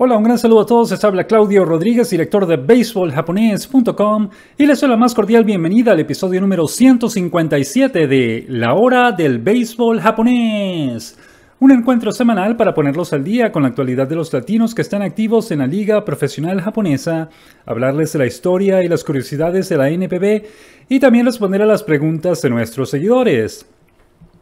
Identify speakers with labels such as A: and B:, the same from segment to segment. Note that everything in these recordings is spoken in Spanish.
A: Hola, un gran saludo a todos. Les habla Claudio Rodríguez, director de BaseballJaponés.com y les doy la más cordial bienvenida al episodio número 157 de La Hora del Béisbol Japonés. Un encuentro semanal para ponerlos al día con la actualidad de los latinos que están activos en la Liga Profesional Japonesa, hablarles de la historia y las curiosidades de la NPB y también responder a las preguntas de nuestros seguidores.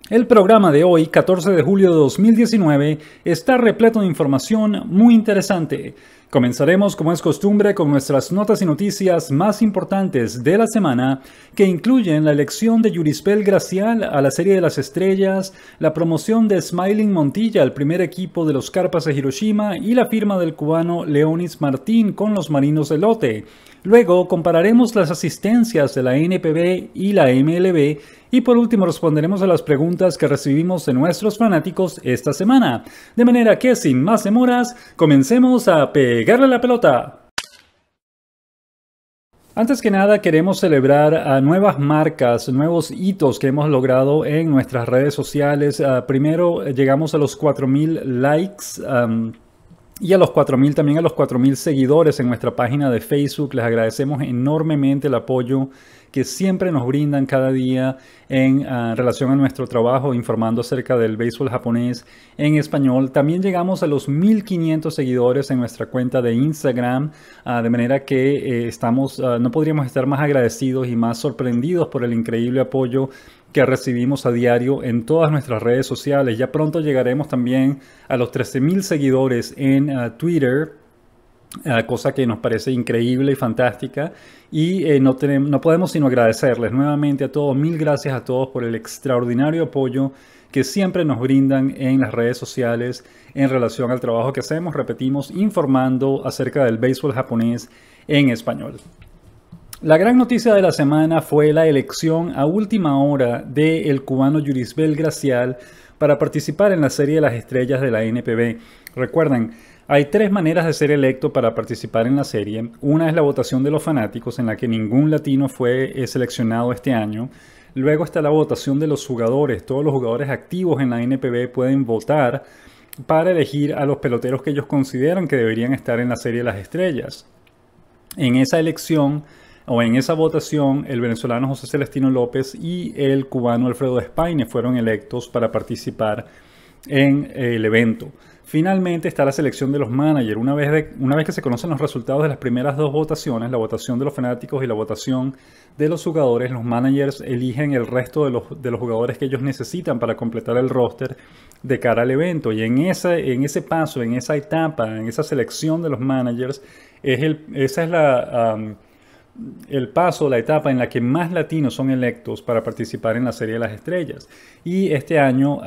A: El programa de hoy, 14 de julio de 2019, está repleto de información muy interesante. Comenzaremos, como es costumbre, con nuestras notas y noticias más importantes de la semana, que incluyen la elección de Yurispel Gracial a la Serie de las Estrellas, la promoción de Smiling Montilla al primer equipo de los Carpas de Hiroshima y la firma del cubano Leonis Martín con los Marinos de Lote. Luego compararemos las asistencias de la NPB y la MLB y por último responderemos a las preguntas que recibimos de nuestros fanáticos esta semana. De manera que sin más demoras, comencemos a pegarle la pelota. Antes que nada queremos celebrar a nuevas marcas, nuevos hitos que hemos logrado en nuestras redes sociales. Ah, primero eh, llegamos a los 4.000 likes. y a los 4.000 también a los 4.000 seguidores en nuestra página de Facebook. Les agradecemos enormemente el apoyo que siempre nos brindan cada día en ah, relación a nuestro trabajo informando acerca del béisbol japonés en español. También llegamos a los 1500 seguidores en nuestra cuenta de Instagram, ah, de manera que eh, estamos, ah, no podríamos estar más agradecidos y más sorprendidos por el increíble apoyo que recibimos a diario en todas nuestras redes sociales. Ya pronto llegaremos también a los 13.000 seguidores en Twitter eh, cosa que nos parece increíble y fantástica. Y eh, no, no podemos sino agradecerles nuevamente a todos, mil gracias a todos por el extraordinario apoyo que siempre nos brindan en las redes sociales en relación al trabajo que hacemos, repetimos, informando acerca del béisbol japonés en español. La gran noticia de la semana fue la elección a última hora del cubano Yurisbel Gracial para participar en la Serie de las Estrellas de la NPB. recuerden hay tres maneras de ser electo para participar en la serie. Una es la votación de los fanáticos, en la que ningún latino fue seleccionado este año. Luego está la votación de los jugadores. Todos los jugadores activos en la NPB pueden votar para elegir a los peloteros que ellos consideran que deberían estar en la serie de las estrellas. En esa elección o en esa votación, el venezolano José Celestino López y el cubano Alfredo Espaine fueron electos para participar en el evento. Finalmente está la selección de los managers. Una vez, que se conocen los resultados de las primeras dos votaciones, la votación de los fanáticos y la votación de los jugadores, los managers eligen el resto de los, jugadores que ellos necesitan para completar el roster de cara al evento. Y en, ese paso, en esa etapa, en esa selección de los managers, es esa es la... el paso, la etapa en la que más latinos son electos para participar en la Serie de las Estrellas. Y este año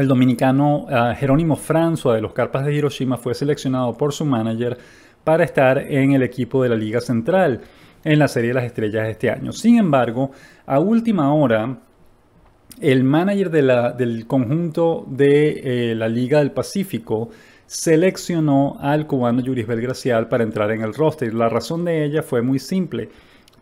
A: el dominicano ah, Jerónimo François de los Carpas de Hiroshima fue seleccionado por su manager para estar en el equipo de la Liga Central en la Serie de las Estrellas de este año. Sin embargo, a última hora, el manager del conjunto de eh, la Liga del Pacífico seleccionó al cubano Yurisbel Gracial para entrar en el roster. La razón de ella fue muy simple.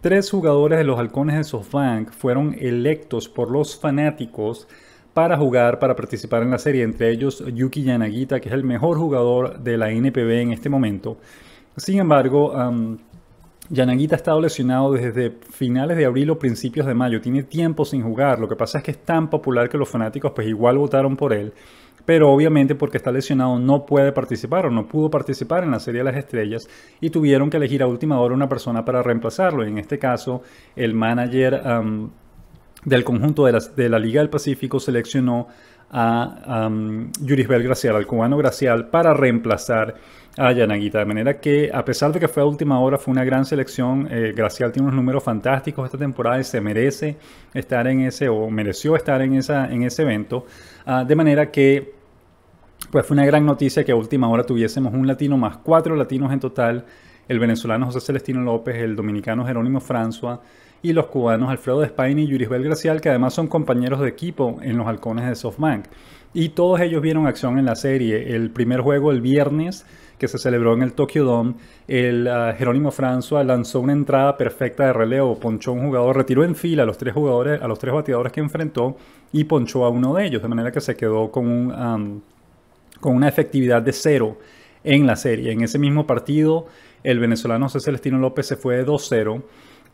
A: Tres jugadores de los halcones de SoftBank fueron electos por los fanáticos para jugar, para participar en la serie, entre ellos Yuki Yanagita, que es el mejor jugador de la NPB en este momento. Sin embargo, Yanagita ha estado lesionado desde finales de abril o principios de mayo, tiene tiempo sin jugar, lo que pasa es que es tan popular que los fanáticos pues igual votaron por él, pero obviamente porque está lesionado no puede participar o no pudo participar en la Serie de las Estrellas y tuvieron que elegir a última hora una persona para reemplazarlo, en este caso el manager del conjunto de la, Liga del Pacífico seleccionó a um, Yurisbel Gracial, al cubano Gracial, para reemplazar a Yanaguita. De manera que, a pesar de que fue a última hora, fue una gran selección. Eh, Gracial tiene unos números fantásticos esta temporada y se merece estar en ese, o mereció estar en, esa, en ese evento. Ah, de manera que, pues fue una gran noticia que a última hora tuviésemos un latino más, cuatro latinos en total. El venezolano José Celestino López, el dominicano Jerónimo François, y los cubanos Alfredo Despain y Yurisbel Gracial, que además son compañeros de equipo en los halcones de SoftBank. Y todos ellos vieron acción en la serie. El primer juego el viernes que se celebró en el Tokyo Dome, el ah, Jerónimo François lanzó una entrada perfecta de relevo, ponchó a un jugador, retiró en fila a los tres jugadores, a los tres bateadores que enfrentó y ponchó a uno de ellos, de manera que se quedó con, con una efectividad de cero en la serie. En ese mismo partido, el venezolano José Celestino López se fue de 2-0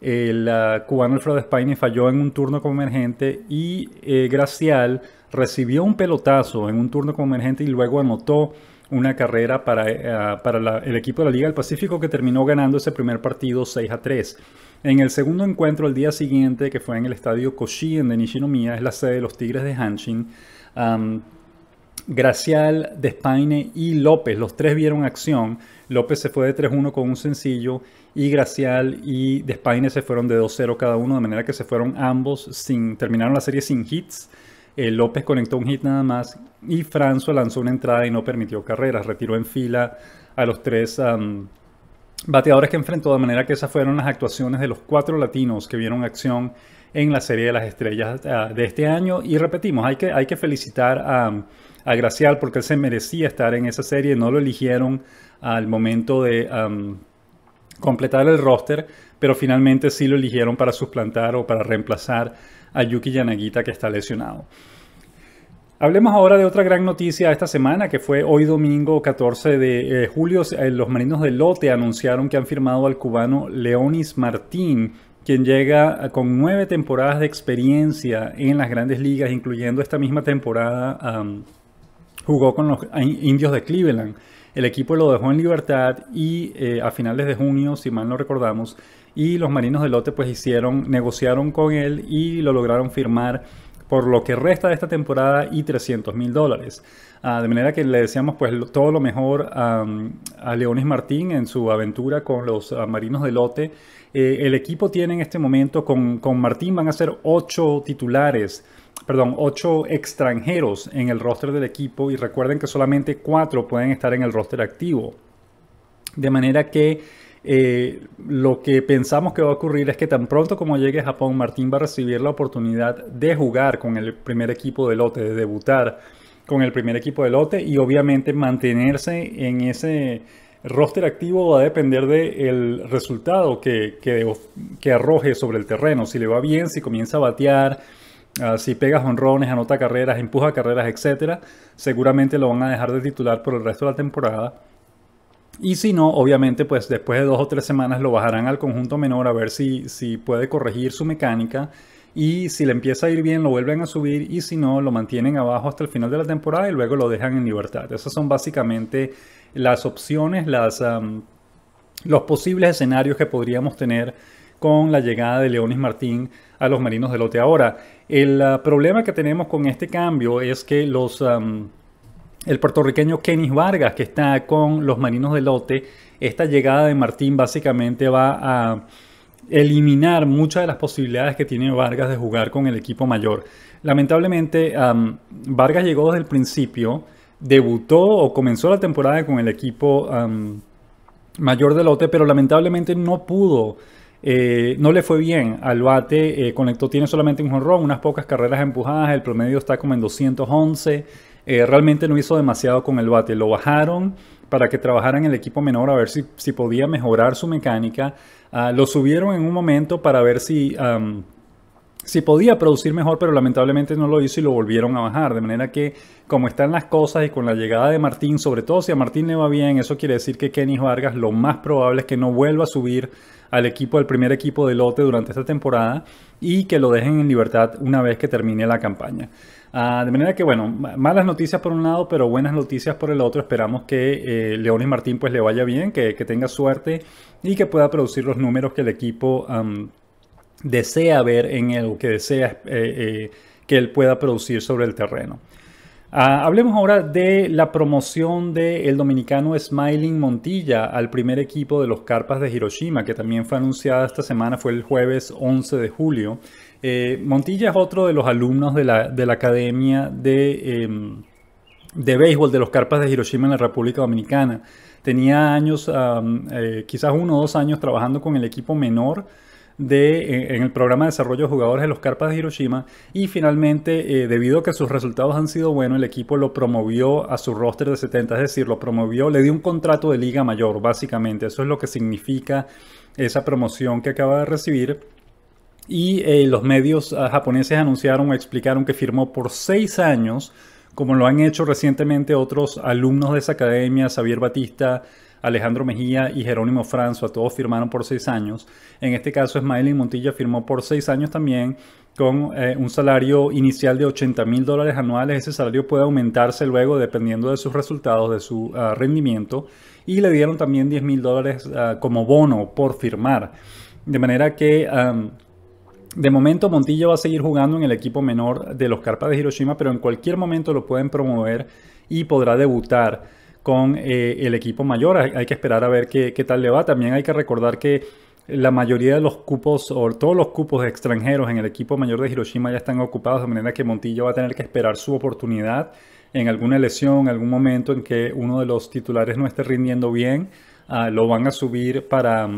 A: el ah, cubano Alfredo Spiney falló en un turno convergente y eh, Gracial recibió un pelotazo en un turno convergente y luego anotó una carrera para, eh, ah, el equipo de la Liga del Pacífico que terminó ganando ese primer partido 6 a 3. En el segundo encuentro, el día siguiente, que fue en el estadio Koshien de Nishinomiya, es la sede de los Tigres de Hanshin, Gracial, Despaine y López, los tres vieron acción. López se fue de 3-1 con un sencillo y Gracial y Despaine se fueron de 2-0 cada uno, de manera que se fueron ambos sin terminaron la serie sin hits. Eh, López conectó un hit nada más y Franzo lanzó una entrada y no permitió carreras. Retiró en fila a los tres bateadores que enfrentó, de manera que esas fueron las actuaciones de los cuatro latinos que vieron acción en la serie de las estrellas ah, de este año. Y repetimos, hay que, hay que felicitar a. Gracial porque él se merecía estar en esa serie. No lo eligieron al momento de completar el roster, pero finalmente sí lo eligieron para suplantar o para reemplazar a Yuki Yanagita que está lesionado. Hablemos ahora de otra gran noticia esta semana, que fue hoy domingo 14 de eh, julio. Eh, los marinos de Lote anunciaron que han firmado al cubano Leonis Martín, quien llega eh, con nueve temporadas de experiencia en las grandes ligas, incluyendo esta misma temporada Jugó con los indios de Cleveland. El equipo lo dejó en libertad y eh, a finales de junio, si mal no recordamos, y los marinos de lote pues hicieron, negociaron con él y lo lograron firmar por lo que resta de esta temporada y 300 mil dólares. Ah, de manera que le deseamos pues todo lo mejor a, Leones Martín en su aventura con los ah, Marinos de Lote. Eh, el equipo tiene en este momento con, con Martín van a ser ocho titulares perdón, 8 extranjeros en el roster del equipo y recuerden que solamente 4 pueden estar en el roster activo. De manera que eh, lo que pensamos que va a ocurrir es que tan pronto como llegue Japón, Martín va a recibir la oportunidad de jugar con el primer equipo de lote, de debutar con el primer equipo de lote y obviamente mantenerse en ese roster activo va a depender del el resultado que, que arroje sobre el terreno. Si le va bien, si comienza a batear Ah, si pega jonrones, anota carreras, empuja carreras, etc., seguramente lo van a dejar de titular por el resto de la temporada. Y si no, obviamente, pues después de dos o tres semanas lo bajarán al conjunto menor a ver si, si puede corregir su mecánica. Y si le empieza a ir bien, lo vuelven a subir. Y si no, lo mantienen abajo hasta el final de la temporada y luego lo dejan en libertad. Esas son básicamente las opciones, las, los posibles escenarios que podríamos tener con la llegada de Leonis Martín a los marinos de lote. Ahora, el ah, problema que tenemos con este cambio es que los... el puertorriqueño Kenny Vargas, que está con los marinos de lote, esta llegada de Martín básicamente va a eliminar muchas de las posibilidades que tiene Vargas de jugar con el equipo mayor. Lamentablemente, Vargas llegó desde el principio, debutó o comenzó la temporada con el equipo mayor de lote, pero lamentablemente no pudo eh, no le fue bien al bate, eh, conectó, tiene solamente un jonrón, unas pocas carreras empujadas, el promedio está como en 211. Eh, realmente no hizo demasiado con el bate, lo bajaron para que trabajara en el equipo menor a ver si, podía mejorar su mecánica. Ah, lo subieron en un momento para ver si, si podía producir mejor, pero lamentablemente no lo hizo y lo volvieron a bajar. De manera que, como están las cosas y con la llegada de Martín, sobre todo si a Martín le va bien, eso quiere decir que Kenny Vargas lo más probable es que no vuelva a subir al equipo, al primer equipo de lote durante esta temporada y que lo dejen en libertad una vez que termine la campaña. Ah, de manera que, bueno, malas noticias por un lado, pero buenas noticias por el otro. Esperamos que eh, Leones Martín pues le vaya bien, que, tenga suerte y que pueda producir los números que el equipo desea ver en él o que desea eh, eh, que él pueda producir sobre el terreno. Ah, hablemos ahora de la promoción del el dominicano Smiling Montilla al primer equipo de los Carpas de Hiroshima, que también fue anunciada esta semana, fue el jueves 11 de julio. Eh, Montilla es otro de los alumnos de la, de la Academia de, em, de Béisbol de los Carpas de Hiroshima en la República Dominicana. Tenía años, eh, quizás uno o dos años trabajando con el equipo menor en, el programa de desarrollo de jugadores de los Carpas de Hiroshima. Y finalmente, eh, debido a que sus resultados han sido buenos, el equipo lo promovió a su roster de 70, es decir, lo promovió, le dio un contrato de liga mayor, básicamente. Eso es lo que significa esa promoción que acaba de recibir. Y eh, los medios ah, japoneses anunciaron o explicaron que firmó por seis años, como lo han hecho recientemente otros alumnos de esa academia, Xavier Batista, Alejandro Mejía y Jerónimo Franzo, a todos firmaron por seis años. En este caso, Smiley Montilla firmó por seis años también con eh, un salario inicial de 80 mil dólares anuales. Ese salario puede aumentarse luego dependiendo de sus resultados, de su ah, rendimiento. Y le dieron también 10 mil dólares ah, como bono por firmar. De manera que... de momento Montilla va a seguir jugando en el equipo menor de los Carpas de Hiroshima, pero en cualquier momento lo pueden promover y podrá debutar con eh, el equipo mayor. Hay, que esperar a ver qué, tal le va. También hay que recordar que la mayoría de los cupos o todos los cupos extranjeros en el equipo mayor de Hiroshima ya están ocupados, de manera que Montillo va a tener que esperar su oportunidad en alguna elección en algún momento en que uno de los titulares no esté rindiendo bien, ah, lo van a subir para,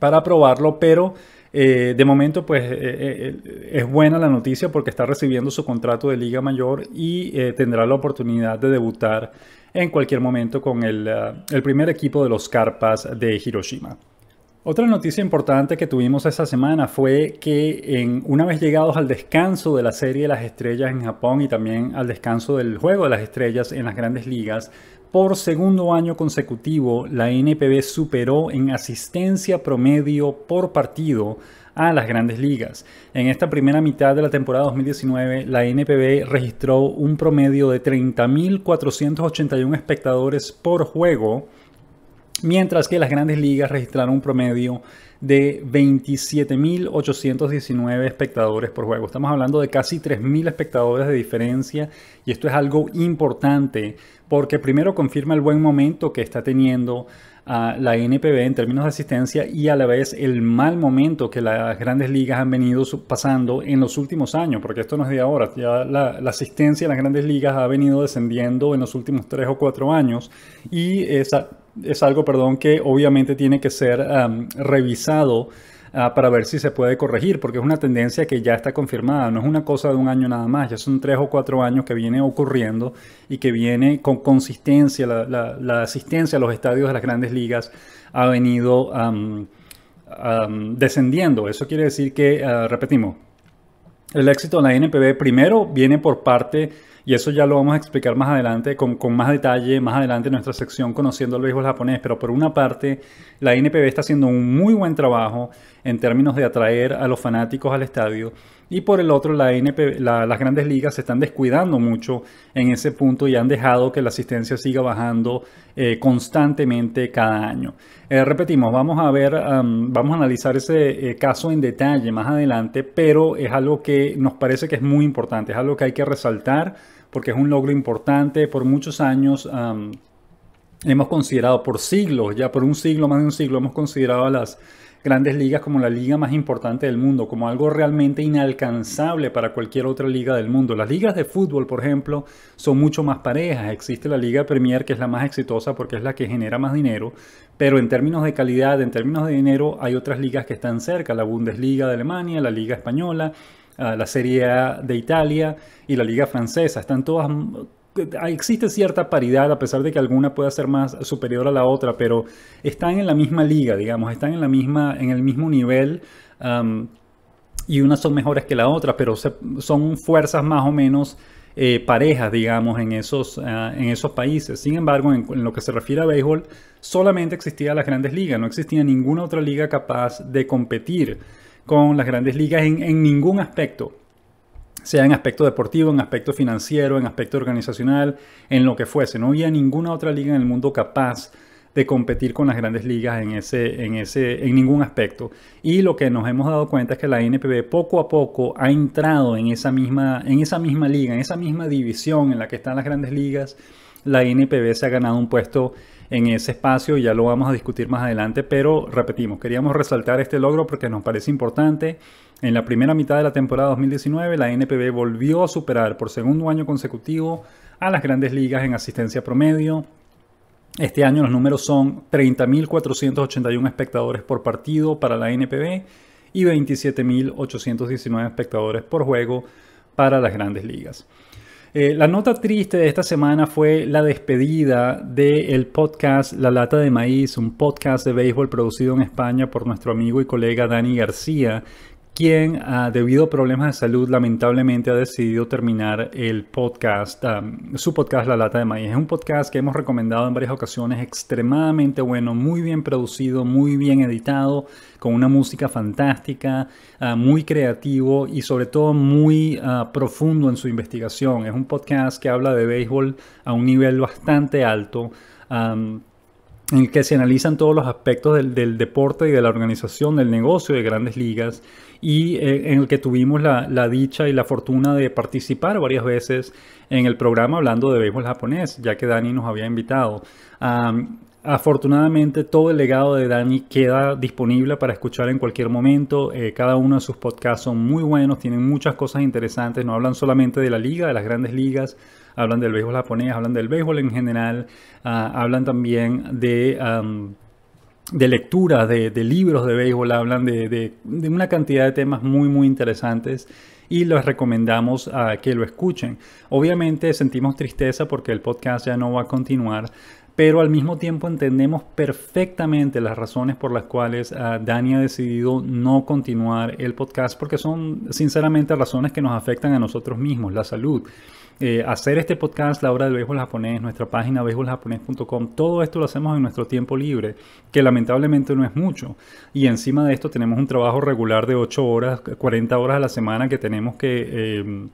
A: para probarlo, pero eh, de momento pues eh, es buena la noticia porque está recibiendo su contrato de Liga Mayor y tendrá la oportunidad de debutar en cualquier momento con eh, el, primer equipo de los Carpas de Hiroshima. Otra noticia importante que tuvimos esta semana fue que en, una vez llegados al descanso de la Serie de las Estrellas en Japón y también al descanso del Juego de las Estrellas en las grandes ligas, por segundo año consecutivo la NPB superó en asistencia promedio por partido a las grandes ligas. En esta primera mitad de la temporada 2019, la NPB registró un promedio de 30.481 espectadores por juego, mientras que las grandes ligas registraron un promedio de 27.819 espectadores por juego. Estamos hablando de casi 3.000 espectadores de diferencia y esto es algo importante porque primero confirma el buen momento que está teniendo a la NPB en términos de asistencia y a la vez el mal momento que las grandes ligas han venido pasando en los últimos años, porque esto no es de ahora, la, asistencia en las grandes ligas ha venido descendiendo en los últimos tres o cuatro años y esa, es algo, perdón, que obviamente tiene que ser revisado Ah, para ver si se puede corregir, porque es una tendencia que ya está confirmada, no es una cosa de un año nada más, ya son tres o cuatro años que viene ocurriendo y que viene con consistencia, la, asistencia a los estadios de las grandes ligas ha venido descendiendo. Eso quiere decir que, ah, repetimos, el éxito de la NPB primero viene por parte y eso ya lo vamos a explicar más adelante, con, más detalle, más adelante en nuestra sección Conociendo el Béisbol Japonés. Pero por una parte, la NPB está haciendo un muy buen trabajo en términos de atraer a los fanáticos al estadio. Y por el otro, la las grandes ligas se están descuidando mucho en ese punto y han dejado que la asistencia siga bajando eh, constantemente cada año. Eh, repetimos, vamos a ver, vamos a analizar ese eh, caso en detalle más adelante, pero es algo que nos parece que es muy importante, es algo que hay que resaltar porque es un logro importante. Por muchos años hemos considerado, por siglos, ya por un siglo, más de un siglo, hemos considerado a las grandes ligas como la liga más importante del mundo, como algo realmente inalcanzable para cualquier otra liga del mundo. Las ligas de fútbol, por ejemplo, son mucho más parejas. Existe la Liga Premier, que es la más exitosa porque es la que genera más dinero, pero en términos de calidad, en términos de dinero, hay otras ligas que están cerca, la Bundesliga de Alemania, la Liga Española, la Serie A de Italia y la Liga Francesa. Están todas existe cierta paridad, a pesar de que alguna pueda ser más superior a la otra, pero están en la misma liga, digamos, están en, la misma, en el mismo nivel. Um, y unas son mejores que la otra, pero son fuerzas más o menos eh, parejas, digamos, en esos, ah, en esos países. Sin embargo, en, lo que se refiere a béisbol, solamente existía las grandes ligas, no existía ninguna otra liga capaz de competir con las grandes ligas en, ningún aspecto, sea en aspecto deportivo, en aspecto financiero, en aspecto organizacional, en lo que fuese. No había ninguna otra liga en el mundo capaz de competir con las grandes ligas en, ese, en, ese, en ningún aspecto. Y lo que nos hemos dado cuenta es que la NPB poco a poco ha entrado en esa misma, en esa misma liga, en esa misma división en la que están las grandes ligas. La NPB se ha ganado un puesto en ese espacio, ya lo vamos a discutir más adelante, pero repetimos, queríamos resaltar este logro porque nos parece importante. En la primera mitad de la temporada 2019, la NPB volvió a superar por segundo año consecutivo a las grandes ligas en asistencia promedio. Este año los números son 30.481 espectadores por partido para la NPB y 27.819 espectadores por juego para las grandes ligas. Eh, la nota triste de esta semana fue la despedida del podcast La Lata de Maíz, un podcast de béisbol producido en España por nuestro amigo y colega Dani García, quien, ah, debido a problemas de salud, lamentablemente ha decidido terminar el podcast, ah, su podcast La Lata de Maíz. Es un podcast que hemos recomendado en varias ocasiones, extremadamente bueno, muy bien producido, muy bien editado, con una música fantástica, ah, muy creativo y sobre todo muy profundo en su investigación. Es un podcast que habla de béisbol a un nivel bastante alto en el que se analizan todos los aspectos del, deporte y de la organización del negocio de grandes ligas y eh, en el que tuvimos la, dicha y la fortuna de participar varias veces en el programa hablando de béisbol japonés, ya que Dani nos había invitado. afortunadamente todo el legado de Dani queda disponible para escuchar en cualquier momento. Eh, cada uno de sus podcasts son muy buenos, tienen muchas cosas interesantes, no hablan solamente de la liga, de las grandes ligas, hablan del béisbol japonés, hablan del béisbol en general, ah, hablan también de... de lecturas, de, de, libros de béisbol, hablan de, de, una cantidad de temas muy, muy interesantes y les recomendamos ah, que lo escuchen. Obviamente sentimos tristeza porque el podcast ya no va a continuar, pero al mismo tiempo entendemos perfectamente las razones por las cuales ah, Dani ha decidido no continuar el podcast porque son sinceramente razones que nos afectan a nosotros mismos, la salud. Eh, hacer este podcast, la hora del béisbol japonés, nuestra página béisboljaponés.com, todo esto lo hacemos en nuestro tiempo libre, que lamentablemente no es mucho. Y encima de esto tenemos un trabajo regular de 8 horas, 40 horas a la semana que tenemos que eh,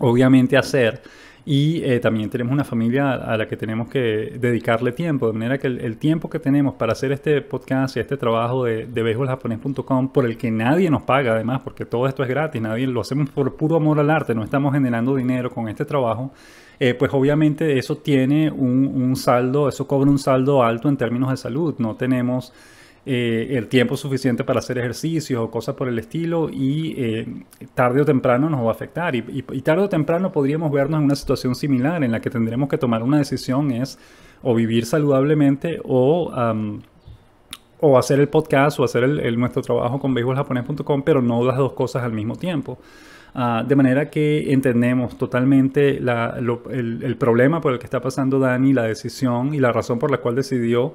A: obviamente hacer y eh, también tenemos una familia a la que tenemos que dedicarle tiempo, de manera que el, tiempo que tenemos para hacer este podcast y este trabajo de, de por el que nadie nos paga además, porque todo esto es gratis, nadie lo hacemos por puro amor al arte, no estamos generando dinero con este trabajo, eh, pues obviamente eso tiene un saldo, eso cobra un saldo alto en términos de salud, no tenemos... Eh, el tiempo suficiente para hacer ejercicios o cosas por el estilo y eh, tarde o temprano nos va a afectar. Y, tarde o temprano podríamos vernos en una situación similar en la que tendremos que tomar una decisión es o vivir saludablemente o... o hacer el podcast o hacer el, nuestro trabajo con béisboljaponés.com, pero no las dos cosas al mismo tiempo. Ah, de manera que entendemos totalmente el, problema por el que está pasando Dani, la decisión y la razón por la cual decidió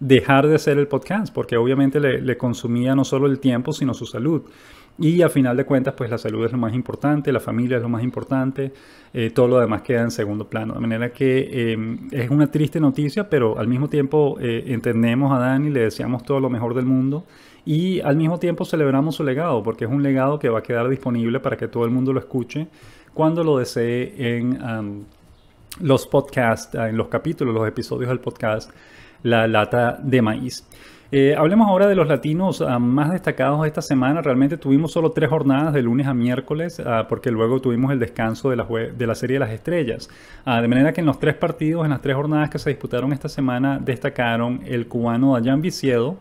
A: dejar de hacer el podcast, porque obviamente le, consumía no solo el tiempo, sino su salud. Y a final de cuentas, pues la salud es lo más importante, la familia es lo más importante, eh, todo lo demás queda en segundo plano. De manera que em, es una triste noticia, pero al mismo tiempo eh, entendemos a Dani, le deseamos todo lo mejor del mundo y al mismo tiempo celebramos su legado, porque es un legado que va a quedar disponible para que todo el mundo lo escuche cuando lo desee en los podcasts, en los capítulos, los episodios del podcast la lata de maíz. Eh, hablemos ahora de los latinos ah, más destacados esta semana. Realmente tuvimos solo tres jornadas de lunes a miércoles ah, porque luego tuvimos el descanso de la, de la Serie de las Estrellas. Ah, de manera que en los tres partidos, en las tres jornadas que se disputaron esta semana, destacaron el cubano Dayan Viciedo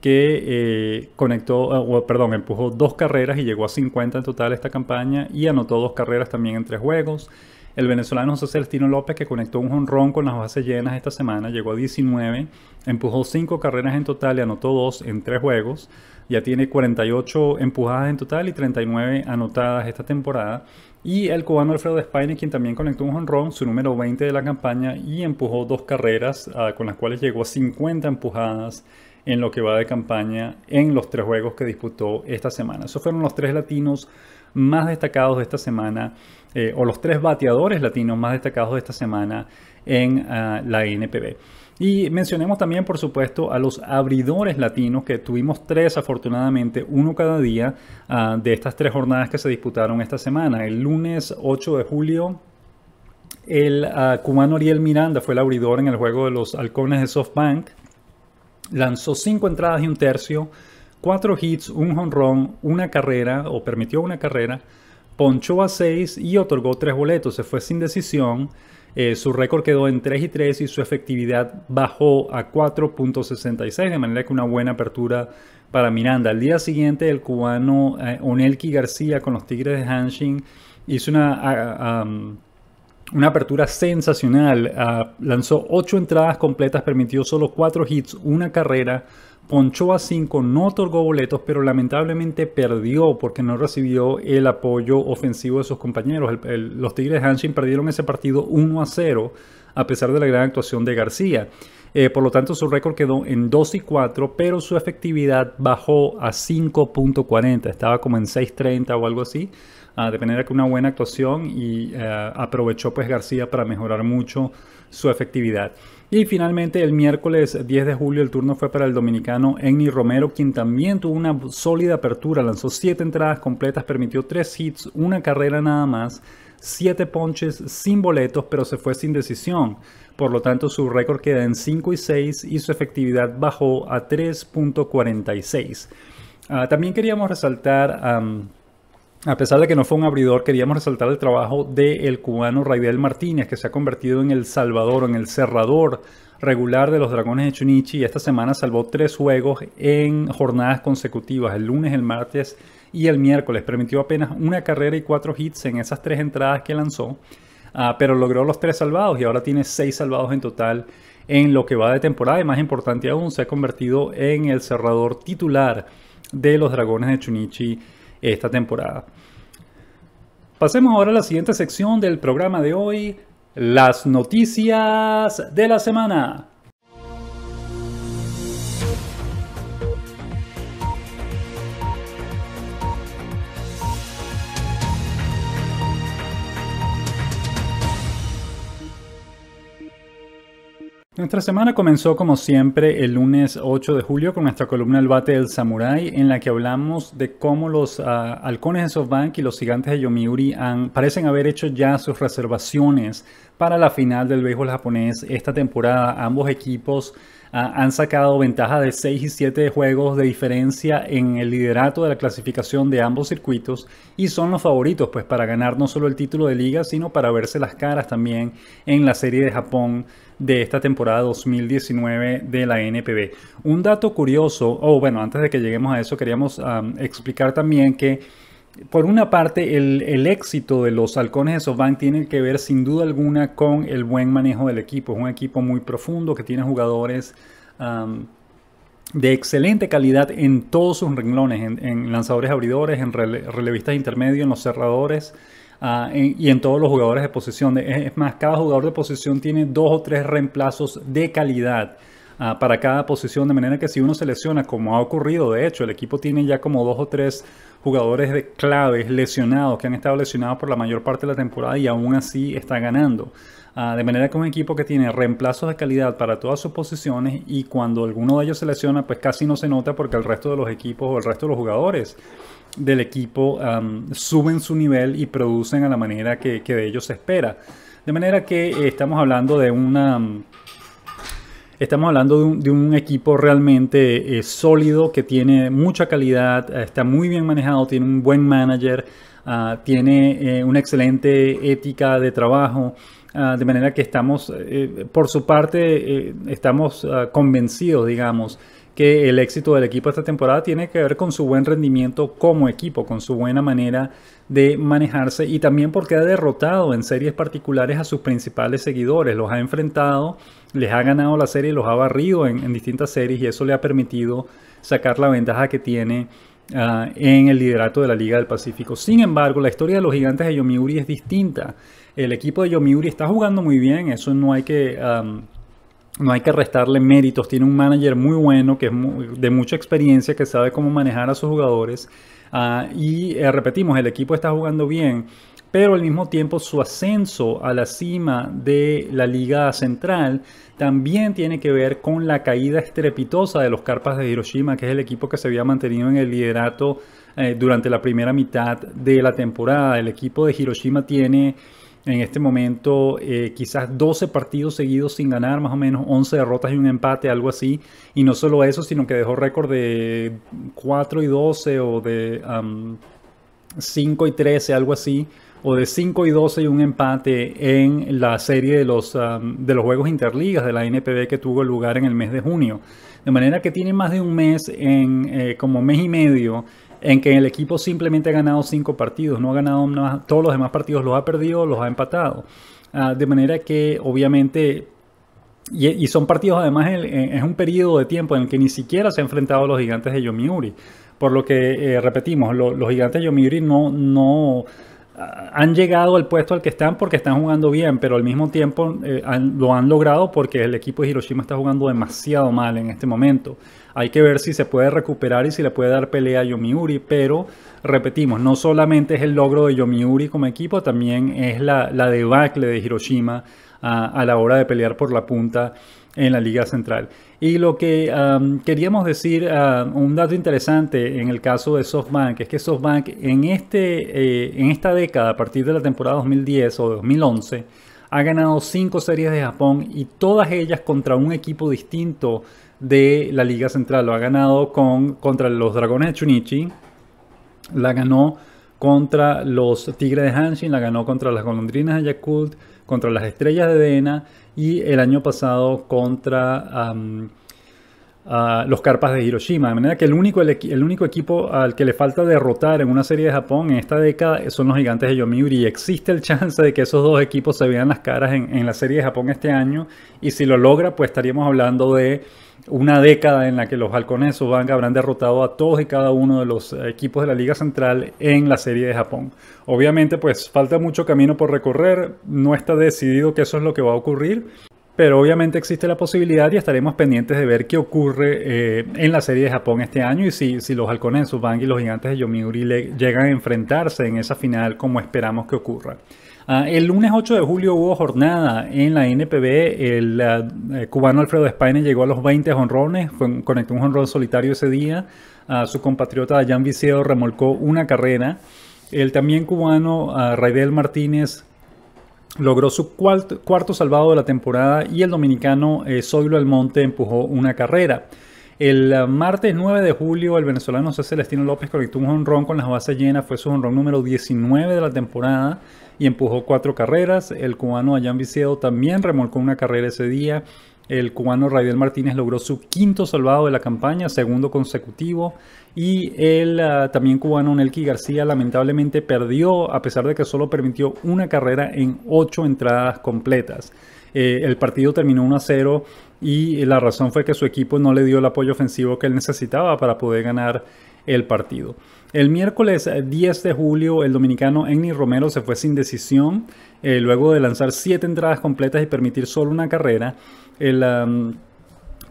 A: que eh, conectó, perdón, empujó dos carreras y llegó a 50 en total esta campaña y anotó dos carreras también en tres juegos. El venezolano José Celestino López, que conectó un jonrón con las bases llenas esta semana, llegó a 19, empujó 5 carreras en total y anotó 2 en 3 juegos. Ya tiene 48 empujadas en total y 39 anotadas esta temporada. Y el cubano Alfredo España, quien también conectó un jonrón, su número 20 de la campaña, y empujó 2 carreras, ah, con las cuales llegó a 50 empujadas en lo que va de campaña en los 3 juegos que disputó esta semana. Esos fueron los 3 latinos más destacados de esta semana eh, o los tres bateadores latinos más destacados de esta semana en ah, la NPB. Y mencionemos también, por supuesto, a los abridores latinos, que tuvimos tres afortunadamente, uno cada día ah, de estas tres jornadas que se disputaron esta semana. El lunes 8 de julio, el ah, cubano Ariel Miranda fue el abridor en el juego de los halcones de SoftBank. Lanzó cinco entradas y un tercio, cuatro hits, un jonrón, una carrera, o permitió una carrera, ponchó a 6 y otorgó 3 boletos. Se fue sin decisión. Eh, su récord quedó en 3 y 3 y su efectividad bajó a 4.66, de manera que una buena apertura para Miranda. Al día siguiente, el cubano eh, Onelki García con los Tigres de Hanshin hizo una, um, una apertura sensacional. Ah, lanzó 8 entradas completas, permitió solo 4 hits, una carrera ponchó a 5, no otorgó boletos, pero lamentablemente perdió porque no recibió el apoyo ofensivo de sus compañeros. los Tigres Hanshin perdieron ese partido 1 a 0 a pesar de la gran actuación de García. Eh, por lo tanto, su récord quedó en 2 y 4, pero su efectividad bajó a 5.40. Estaba como en 6.30 o algo así. depender ah, de manera que una buena actuación y eh, aprovechó pues García para mejorar mucho su efectividad. Y finalmente el miércoles 10 de julio el turno fue para el dominicano Enny Romero, quien también tuvo una sólida apertura, lanzó 7 entradas completas, permitió 3 hits, una carrera nada más, 7 ponches sin boletos, pero se fue sin decisión. Por lo tanto, su récord queda en 5 y 6 y su efectividad bajó a 3.46. Ah, también queríamos resaltar... A pesar de que no fue un abridor, queríamos resaltar el trabajo del cubano Raidel Martínez, que se ha convertido en el salvador, en el cerrador regular de los Dragones de Chunichi. Y esta semana salvó tres juegos en jornadas consecutivas, el lunes, el martes y el miércoles. Permitió apenas una carrera y cuatro hits en esas tres entradas que lanzó, ah, pero logró los tres salvados y ahora tiene seis salvados en total en lo que va de temporada. Y más importante aún, se ha convertido en el cerrador titular de los Dragones de Chunichi esta temporada. Pasemos ahora a la siguiente sección del programa de hoy, las noticias de la semana. Nuestra semana comenzó como siempre el lunes 8 de julio con nuestra columna El Bate del Samurai en la que hablamos de cómo los ah, halcones de SoftBank y los gigantes de Yomiuri han, parecen haber hecho ya sus reservaciones para la final del béisbol japonés esta temporada. Ambos equipos han sacado ventaja de 6 y 7 juegos de diferencia en el liderato de la clasificación de ambos circuitos y son los favoritos pues para ganar no solo el título de liga sino para verse las caras también en la serie de Japón de esta temporada 2019 de la NPB. Un dato curioso, o bueno, antes de que lleguemos a eso queríamos explicar también que por una parte, el, éxito de los halcones de Softbank tiene que ver sin duda alguna con el buen manejo del equipo. Es un equipo muy profundo que tiene jugadores de excelente calidad en todos sus renglones, en, lanzadores abridores, en relevistas intermedios, en los cerradores ah, y en todos los jugadores de posición. Es más, cada jugador de posición tiene dos o tres reemplazos de calidad ah, para cada posición, de manera que si uno se lesiona, como ha ocurrido, de hecho, el equipo tiene ya como dos o tres jugadores de claves lesionados, que han estado lesionados por la mayor parte de la temporada y aún así está ganando. Ah, de manera que un equipo que tiene reemplazos de calidad para todas sus posiciones y cuando alguno de ellos se lesiona, pues casi no se nota porque el resto de los equipos o el resto de los jugadores del equipo suben su nivel y producen a la manera que, de ellos se espera. De manera que eh, estamos hablando de una... Estamos hablando de un, equipo realmente eh, sólido que tiene mucha calidad, eh, está muy bien manejado, tiene un buen manager, ah, tiene eh, una excelente ética de trabajo, ah, de manera que estamos, por su parte, estamos ah, convencidos, digamos, que el éxito del equipo esta temporada tiene que ver con su buen rendimiento como equipo, con su buena manera de manejarse y también porque ha derrotado en series particulares a sus principales seguidores, los ha enfrentado, les ha ganado la serie, los ha barrido en, distintas series y eso le ha permitido sacar la ventaja que tiene ah, en el liderato de la Liga del Pacífico. Sin embargo, la historia de los gigantes de Yomiuri es distinta. El equipo de Yomiuri está jugando muy bien, eso no hay que no hay que restarle méritos. Tiene un manager muy bueno, que es de mucha experiencia, que sabe cómo manejar a sus jugadores. Ah, y eh, repetimos, el equipo está jugando bien, pero al mismo tiempo su ascenso a la cima de la Liga Central también tiene que ver con la caída estrepitosa de los Carpas de Hiroshima, que es el equipo que se había mantenido en el liderato eh, durante la primera mitad de la temporada. El equipo de Hiroshima tiene en este momento eh, quizás 12 partidos seguidos sin ganar, más o menos 11 derrotas y un empate, algo así. Y no solo eso, sino que dejó récord de 4 y 12 o de 5 y 13, algo así. O de 5 y 12 y un empate en la serie de los, de los Juegos Interligas de la NPB que tuvo lugar en el mes de junio. De manera que tiene más de un mes, en, eh, como mes y medio, en que el equipo simplemente ha ganado cinco partidos, no ha ganado más, todos los demás partidos, los ha perdido, los ha empatado. Ah, de manera que obviamente y, son partidos, además, es un periodo de tiempo en el que ni siquiera se ha enfrentado a los gigantes de Yomiuri. Por lo que eh, repetimos, los gigantes de Yomiuri no, han llegado al puesto al que están porque están jugando bien, pero al mismo tiempo eh, lo han logrado porque el equipo de Hiroshima está jugando demasiado mal en este momento. Hay que ver si se puede recuperar y si le puede dar pelea a Yomiuri, pero repetimos, no solamente es el logro de Yomiuri como equipo, también es la, debacle de Hiroshima a la hora de pelear por la punta en la Liga Central. Y lo que queríamos decir, un dato interesante en el caso de SoftBank, es que SoftBank en, este, eh, en esta década, a partir de la temporada 2010 o 2011, ha ganado cinco series de Japón y todas ellas contra un equipo distinto de la Liga Central. Lo ha ganado con, contra los Dragones de Chunichi, la ganó contra los Tigres de Hanshin, la ganó contra las Golondrinas de Yakult, contra las Estrellas de Dena y el año pasado contra los Carpas de Hiroshima. De manera que el único, único equipo al que le falta derrotar en una serie de Japón en esta década son los gigantes de Yomiuri. Y existe el chance de que esos dos equipos se vean las caras en, en la serie de Japón este año y si lo logra pues estaríamos hablando de una década en la que los halcones de habrán derrotado a todos y cada uno de los equipos de la Liga Central en la Serie de Japón. Obviamente, pues falta mucho camino por recorrer, no está decidido que eso es lo que va a ocurrir, pero obviamente existe la posibilidad y estaremos pendientes de ver qué ocurre eh, en la Serie de Japón este año y si, los halcones de y los gigantes de Yomiuri llegan a enfrentarse en esa final como esperamos que ocurra. Ah, el lunes 8 de julio hubo jornada en la NPB. El, ah, eh, cubano Alfredo España llegó a los 20 honrones, conectó un honrón solitario ese día. Ah, su compatriota Jan Viseo remolcó una carrera. El también cubano Raidel Martínez logró su cuarto, salvado de la temporada y el dominicano eh, Zoilo Almonte empujó una carrera. El martes 9 de julio, el venezolano José Celestino López conectó un honrón con las bases llenas, fue su honrón número 19 de la temporada y empujó cuatro carreras. El cubano Ayán Vicedo también remolcó una carrera ese día. El cubano Raidel Martínez logró su quinto salvado de la campaña, segundo consecutivo. Y el ah, también cubano Nelky García lamentablemente perdió, a pesar de que solo permitió una carrera en ocho entradas completas. Eh, el partido terminó 1 0 y la razón fue que su equipo no le dio el apoyo ofensivo que él necesitaba para poder ganar el partido. El miércoles 10 eh, de julio, el dominicano Enny Romero se fue sin decisión, eh, luego de lanzar siete entradas completas y permitir solo una carrera. El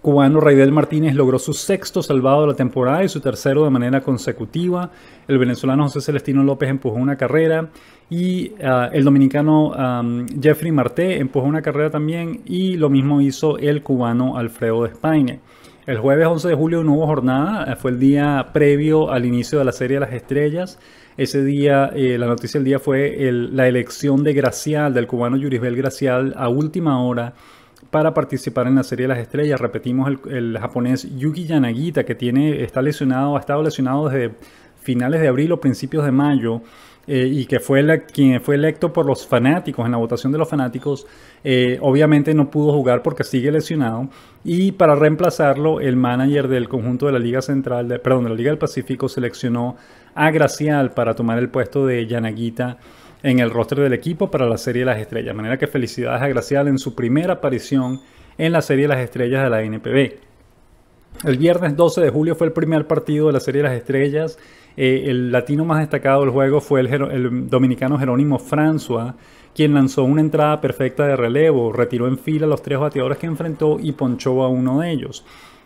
A: cubano Raidel Martínez logró su sexto salvado de la temporada y su tercero de manera consecutiva. El venezolano José Celestino López empujó una carrera y ah, el dominicano Jeffrey Marté empujó una carrera también y lo mismo hizo el cubano Alfredo de España. El jueves 11 de julio no hubo jornada, eh, fue el día previo al inicio de la serie de las estrellas. Ese día, eh, la noticia del día fue la elección de Gracial, del cubano Yurisbel Gracial, a última hora para participar en la Serie de las Estrellas. Repetimos, el, japonés Yuki Yanagita, que tiene, está lesionado, ha estado lesionado desde finales de abril o principios de mayo. Eh, y que fue quien fue electo por los fanáticos, en la votación de los fanáticos, eh, obviamente no pudo jugar porque sigue lesionado. Y para reemplazarlo, el manager del conjunto de la Liga Central, perdón, de la Liga del Pacífico seleccionó a Gracial para tomar el puesto de Yanaguita en el roster del equipo para la Serie de las Estrellas. De manera que felicidades a Gracial en su primera aparición en la Serie de las Estrellas de la NPB. El viernes 12 de julio fue el primer partido de la Serie de las Estrellas. Eh, el latino más destacado del juego fue el, dominicano Jerónimo François, quien lanzó una entrada perfecta de relevo, retiró en fila a los tres bateadores que enfrentó y ponchó a uno de ellos.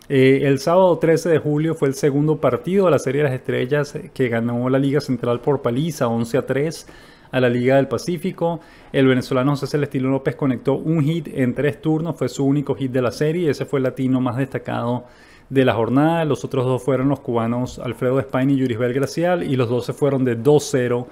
A: Eh, el sábado 13 de julio fue el segundo partido de la Serie de las Estrellas que ganó la Liga Central por paliza 11 a 3 a la Liga del Pacífico. El venezolano José Celestino López conectó un hit en tres turnos, fue su único hit de la serie y ese fue el latino más destacado de la jornada. Los otros dos fueron los cubanos Alfredo España y Yurisbel Gracial y los dos se fueron de 2-0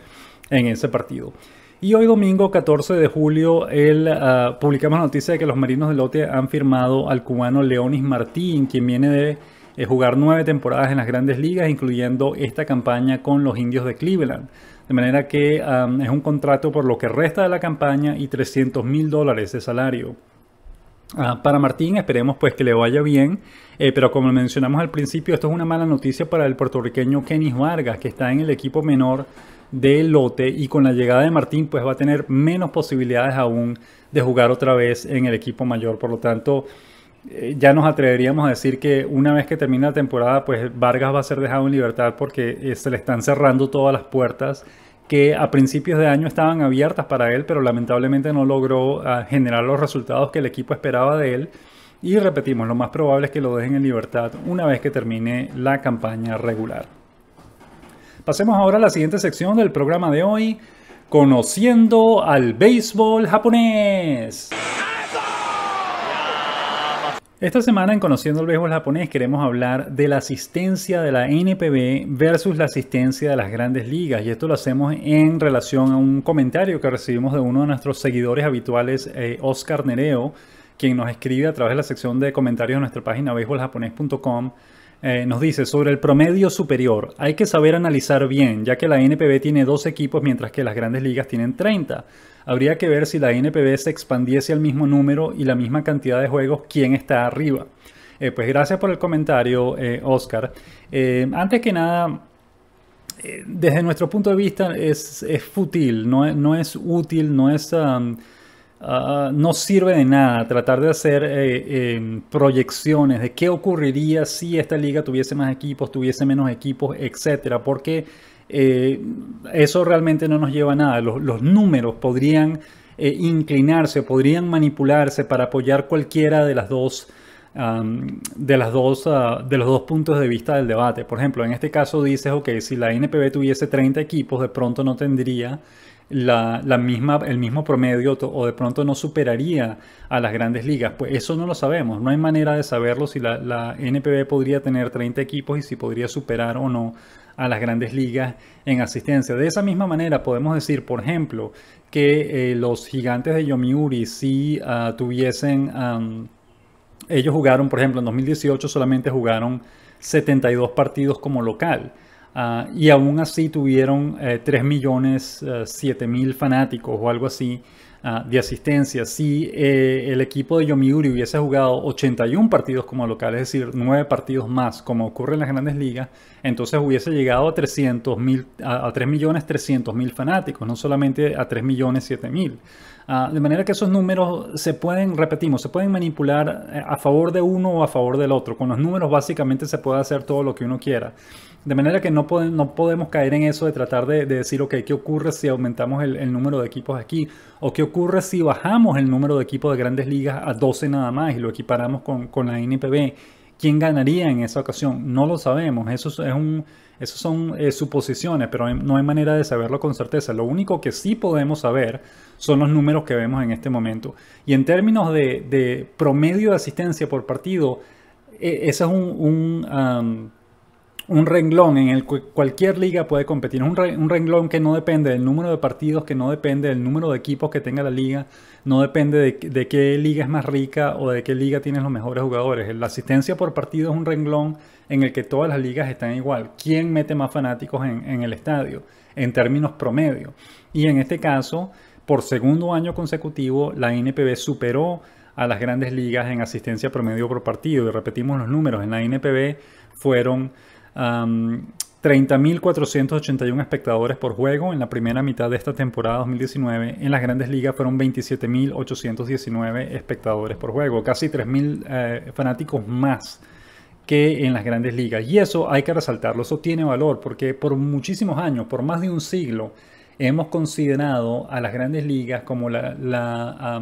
A: en ese partido. Y hoy domingo 14 de julio el, ah, publicamos la noticia de que los Marinos de Lote han firmado al cubano Leonis Martín, quien viene de eh, jugar nueve temporadas en las grandes ligas, incluyendo esta campaña con los indios de Cleveland. De manera que ah, es un contrato por lo que resta de la campaña y 300 mil dólares de salario. Ah, para Martín, esperemos pues que le vaya bien, eh, pero como mencionamos al principio, esto es una mala noticia para el puertorriqueño Kenny Vargas, que está en el equipo menor del lote y con la llegada de Martín pues va a tener menos posibilidades aún de jugar otra vez en el equipo mayor, por lo tanto eh, ya nos atreveríamos a decir que una vez que termine la temporada pues Vargas va a ser dejado en libertad porque eh, se le están cerrando todas las puertas que a principios de año estaban abiertas para él, pero lamentablemente no logró ah, generar los resultados que el equipo esperaba de él. Y repetimos, lo más probable es que lo dejen en libertad una vez que termine la campaña regular. Pasemos ahora a la siguiente sección del programa de hoy, conociendo al béisbol japonés. Esta semana en Conociendo el Béisbol Japonés queremos hablar de la asistencia de la NPB versus la asistencia de las grandes ligas y esto lo hacemos en relación a un comentario que recibimos de uno de nuestros seguidores habituales, eh, Oscar Nereo, quien nos escribe a través de la sección de comentarios de nuestra página béisboljaponés.com eh, nos dice, sobre el promedio superior, hay que saber analizar bien, ya que la NPB tiene dos equipos mientras que las grandes ligas tienen 30. Habría que ver si la NPB se expandiese al mismo número y la misma cantidad de juegos, quién está arriba. Eh, pues gracias por el comentario, eh, Oscar. antes que nada, desde nuestro punto de vista es, fútil, no es, útil, no es... Um, Ah, no sirve de nada tratar de hacer eh, em, proyecciones de qué ocurriría si esta liga tuviese más equipos, tuviese menos equipos, etcétera, porque eh, eso realmente no nos lleva a nada. Los, números podrían eh, inclinarse, podrían manipularse para apoyar cualquiera de las dos. de, las dos, ah, de los dos puntos de vista del debate. Por ejemplo, en este caso dices, ok, si la NPB tuviese 30 equipos, de pronto no tendría la, misma, el mismo promedio o de pronto no superaría a las grandes ligas. Pues eso no lo sabemos, no hay manera de saberlo si la, la NPB podría tener 30 equipos y si podría superar o no a las grandes ligas en asistencia. De esa misma manera podemos decir, por ejemplo, que eh, los gigantes de Yomiuri si ah, tuviesen, ellos jugaron, por ejemplo, en 2018 solamente jugaron 72 partidos como local. Ah, y aún así tuvieron 3 eh, millones eh, mil fanáticos o algo así ah, de asistencia. Si eh, el equipo de Yomiuri hubiese jugado 81 partidos como local, es decir, 9 partidos más, como ocurre en las grandes ligas, entonces hubiese llegado a a, 3 millones 300 mil fanáticos, no solamente a 3 millones 7 mil. Ah, de manera que esos números se pueden, repetimos, se pueden manipular eh, a favor de uno o a favor del otro. Con los números básicamente se puede hacer todo lo que uno quiera. De manera que no, no podemos caer en eso de tratar de, de decir, ok, ¿qué ocurre si aumentamos el, número de equipos aquí? ¿O qué ocurre si bajamos el número de equipos de grandes ligas a 12 nada más y lo equiparamos con, con la NPB? ¿Quién ganaría en esa ocasión? No lo sabemos. Eso es un, eso son eh, suposiciones, pero no hay manera de saberlo con certeza. Lo único que sí podemos saber son los números que vemos en este momento. Y en términos de, promedio de asistencia por partido, eh, ese es un, un renglón en el que cualquier liga puede competir. Es un, renglón que no depende del número de partidos, que no depende del número de equipos que tenga la liga, no depende de, qué liga es más rica o de qué liga tienes los mejores jugadores. La asistencia por partido es un renglón en el que todas las ligas están igual. ¿Quién mete más fanáticos en, en el estadio? En términos promedio. Y en este caso, por segundo año consecutivo, la NPB superó a las grandes ligas en asistencia promedio por partido. Y repetimos los números. En la NPB fueron 30.481 espectadores por juego en la primera mitad de esta temporada 2019. En las grandes ligas fueron 27.819 espectadores por juego, casi 3.000 eh, fanáticos más que en las grandes ligas. Y eso hay que resaltarlo, eso tiene valor, porque por muchísimos años, por más de un siglo, hemos considerado a las grandes ligas como, la,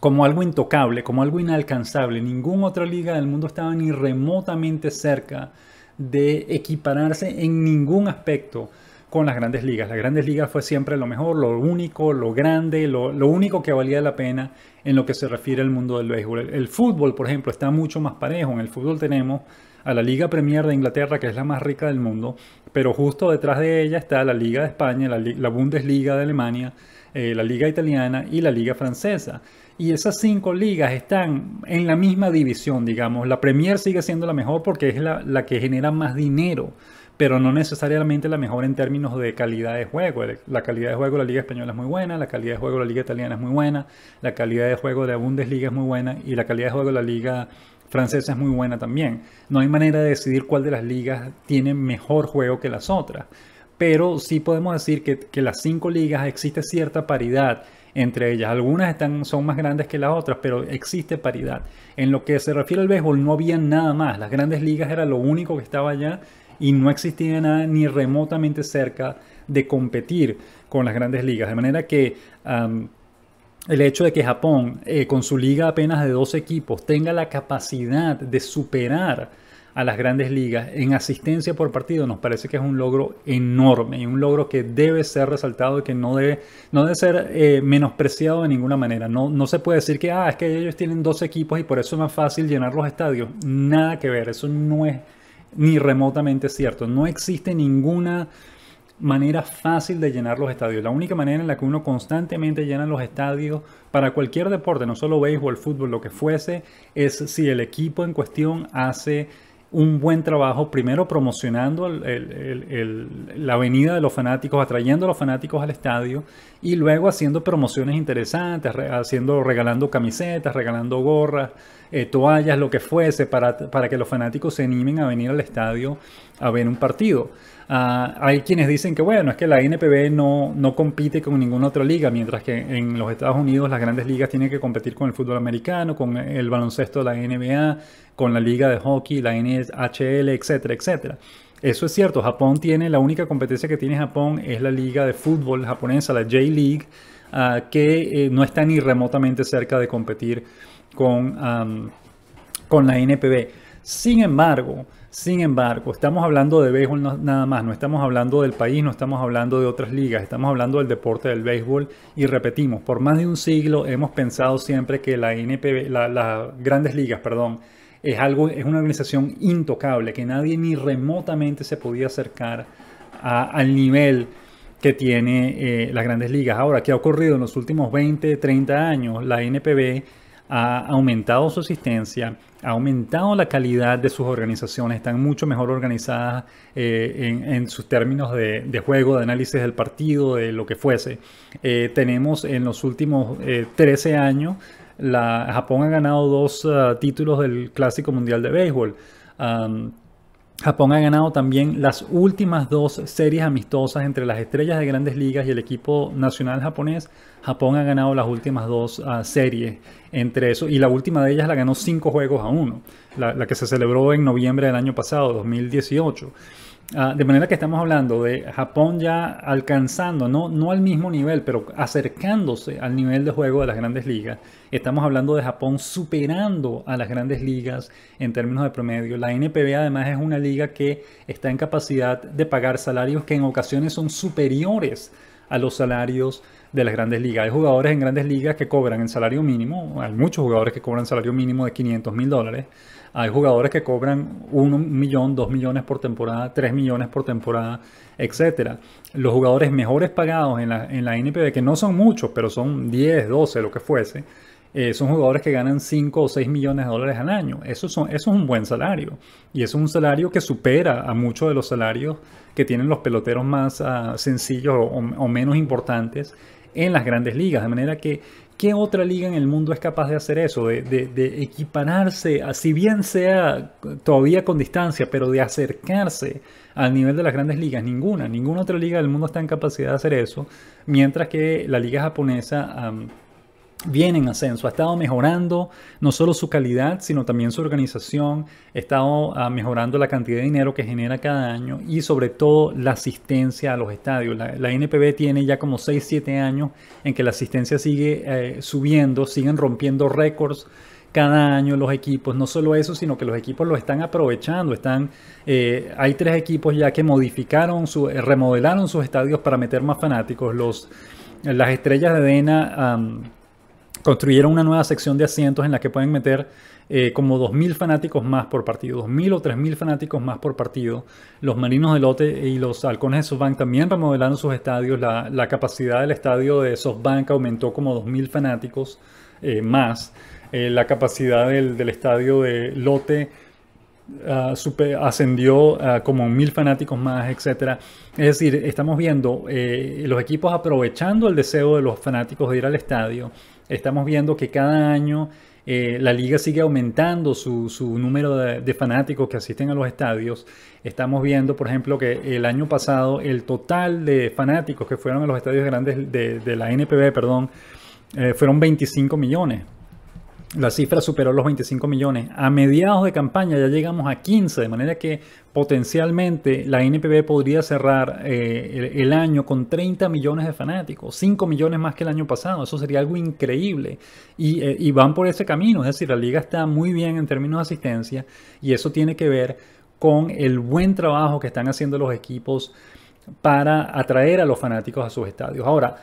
A: como algo intocable, como algo inalcanzable. Ninguna otra liga del mundo estaba ni remotamente cerca de equipararse en ningún aspecto con las grandes ligas. Las grandes ligas fue siempre lo mejor, lo único, lo grande, lo, único que valía la pena en lo que se refiere al mundo del béisbol. El, fútbol, por ejemplo, está mucho más parejo. En el fútbol tenemos a la Liga Premier de Inglaterra, que es la más rica del mundo, pero justo detrás de ella está la Liga de España, la Bundesliga de Alemania, eh, la liga italiana y la liga francesa. Y esas cinco ligas están en la misma división, digamos. La Premier sigue siendo la mejor porque es la, la que genera más dinero pero no necesariamente la mejor en términos de calidad de juego. La calidad de juego de la Liga Española es muy buena, la calidad de juego de la Liga Italiana es muy buena, la calidad de juego de la Bundesliga es muy buena y la calidad de juego de la Liga Francesa es muy buena también. No hay manera de decidir cuál de las ligas tiene mejor juego que las otras pero sí podemos decir que, las cinco ligas existe cierta paridad entre ellas. Algunas están, son más grandes que las otras, pero existe paridad. En lo que se refiere al béisbol, no había nada más. Las grandes ligas era lo único que estaba allá y no existía nada ni remotamente cerca de competir con las grandes ligas. De manera que el hecho de que Japón, eh, con su liga apenas de dos equipos, tenga la capacidad de superar a las grandes ligas en asistencia por partido nos parece que es un logro enorme y un logro que debe ser resaltado y que no debe, no debe ser eh, menospreciado de ninguna manera. No, no se puede decir que ah, es que ellos tienen dos equipos y por eso es más fácil llenar los estadios. Nada que ver, eso no es ni remotamente cierto. No existe ninguna manera fácil de llenar los estadios. La única manera en la que uno constantemente llena los estadios para cualquier deporte, no solo béisbol, fútbol, lo que fuese, es si el equipo en cuestión hace un buen trabajo, primero promocionando la venida de los fanáticos, atrayendo a los fanáticos al estadio y luego haciendo promociones interesantes, haciendo, regalando camisetas, regalando gorras, eh, toallas, lo que fuese, para que los fanáticos se animen a venir al estadio a ver un partido. Ah, hay quienes dicen que bueno, es que la NPB no, compite con ninguna otra liga, mientras que en los Estados Unidos las grandes ligas tienen que competir con el fútbol americano, con el baloncesto de la NBA, con la liga de hockey, la NHL, etcétera, etcétera. Eso es cierto, Japón tiene, la única competencia que tiene Japón es la liga de fútbol japonesa, la J-League, ah, que eh, no está ni remotamente cerca de competir con, con la NPB. Sin embargo, sin embargo, estamos hablando de béisbol nada más, no estamos hablando del país, no estamos hablando de otras ligas, estamos hablando del deporte del béisbol y repetimos, por más de un siglo hemos pensado siempre que la NPB, las grandes ligas, perdón, es algo, es una organización intocable, que nadie ni remotamente se podía acercar al nivel que tiene eh, las grandes ligas. Ahora, ¿qué ha ocurrido en los últimos 20, 30 años? La NPB ha aumentado su asistencia, ha aumentado la calidad de sus organizaciones, están mucho mejor organizadas eh, en, sus términos de, juego, de análisis del partido, de lo que fuese. Eh, tenemos en los últimos 13 eh, años, la, Japón ha ganado dos ah, títulos del Clásico Mundial de Béisbol. Japón ha ganado también las últimas dos series amistosas entre las estrellas de grandes ligas y el equipo nacional japonés. Japón ha ganado las últimas dos ah, series entre eso y la última de ellas la ganó cinco juegos a uno, la, la que se celebró en noviembre del año pasado, 2018. Ah, de manera que estamos hablando de Japón ya alcanzando, no, no al mismo nivel, pero acercándose al nivel de juego de las grandes ligas. Estamos hablando de Japón superando a las grandes ligas en términos de promedio. La NPB además es una liga que está en capacidad de pagar salarios que en ocasiones son superiores a los salarios de las grandes ligas. Hay jugadores en grandes ligas que cobran el salario mínimo, hay muchos jugadores que cobran salario mínimo de 500 mil dólares. Hay jugadores que cobran un millón, dos millones por temporada, tres millones por temporada, etc. Los jugadores mejores pagados en la, en que no son muchos, pero son 10, 12, lo que fuese, eh, son jugadores que ganan 5 o 6 millones de dólares al año. Eso, son, es un buen salario. Y es un salario que supera a muchos de los salarios que tienen los peloteros más ah, sencillos o, menos importantes en las grandes ligas. De manera que ¿Qué otra liga en el mundo es capaz de hacer eso? De, de, de equipararse, si bien sea todavía con distancia, pero de acercarse al nivel de las grandes ligas. Ninguna, ninguna otra liga del mundo está en capacidad de hacer eso. Mientras que la liga japonesa viene en ascenso, ha estado mejorando no solo su calidad, sino también su organización, ha estado ah, mejorando la cantidad de dinero que genera cada año y sobre todo la asistencia a los estadios. La, la NPB tiene ya como 6, 7 años en que la asistencia sigue eh, subiendo, siguen rompiendo récords cada año los equipos. No solo eso, sino que los equipos los están aprovechando. Están, eh, hay tres equipos ya que modificaron, su, eh, remodelaron sus estadios para meter más fanáticos. Los, las estrellas de Dena construyeron una nueva sección de asientos en la que pueden meter eh, como 2.000 fanáticos más por partido, 2.000 o 3.000 fanáticos más por partido. Los Marinos de Lote y los Halcones de SoftBank también remodelaron sus estadios. La, capacidad del estadio de SoftBank aumentó como 2.000 fanáticos eh, más. Eh, la capacidad del, estadio de Lote ah, ascendió ah, como 1.000 fanáticos más, etc. Es decir, estamos viendo los equipos aprovechando el deseo de los fanáticos de ir al estadio estamos viendo que cada año eh, la liga sigue aumentando su, su número de, fanáticos que asisten a los estadios. Estamos viendo, por ejemplo, que el año pasado el total de fanáticos que fueron a los estadios grandes de, la NPB, perdón, eh, fueron 25 millones. La cifra superó los 25 millones. A mediados de campaña ya llegamos a 15, de manera que potencialmente la NPB podría cerrar eh, el, año con 30 millones de fanáticos, 5 millones más que el año pasado. Eso sería algo increíble. Y, eh, y van por ese camino. Es decir, la liga está muy bien en términos de asistencia y eso tiene que ver con el buen trabajo que están haciendo los equipos para atraer a los fanáticos a sus estadios. Ahora,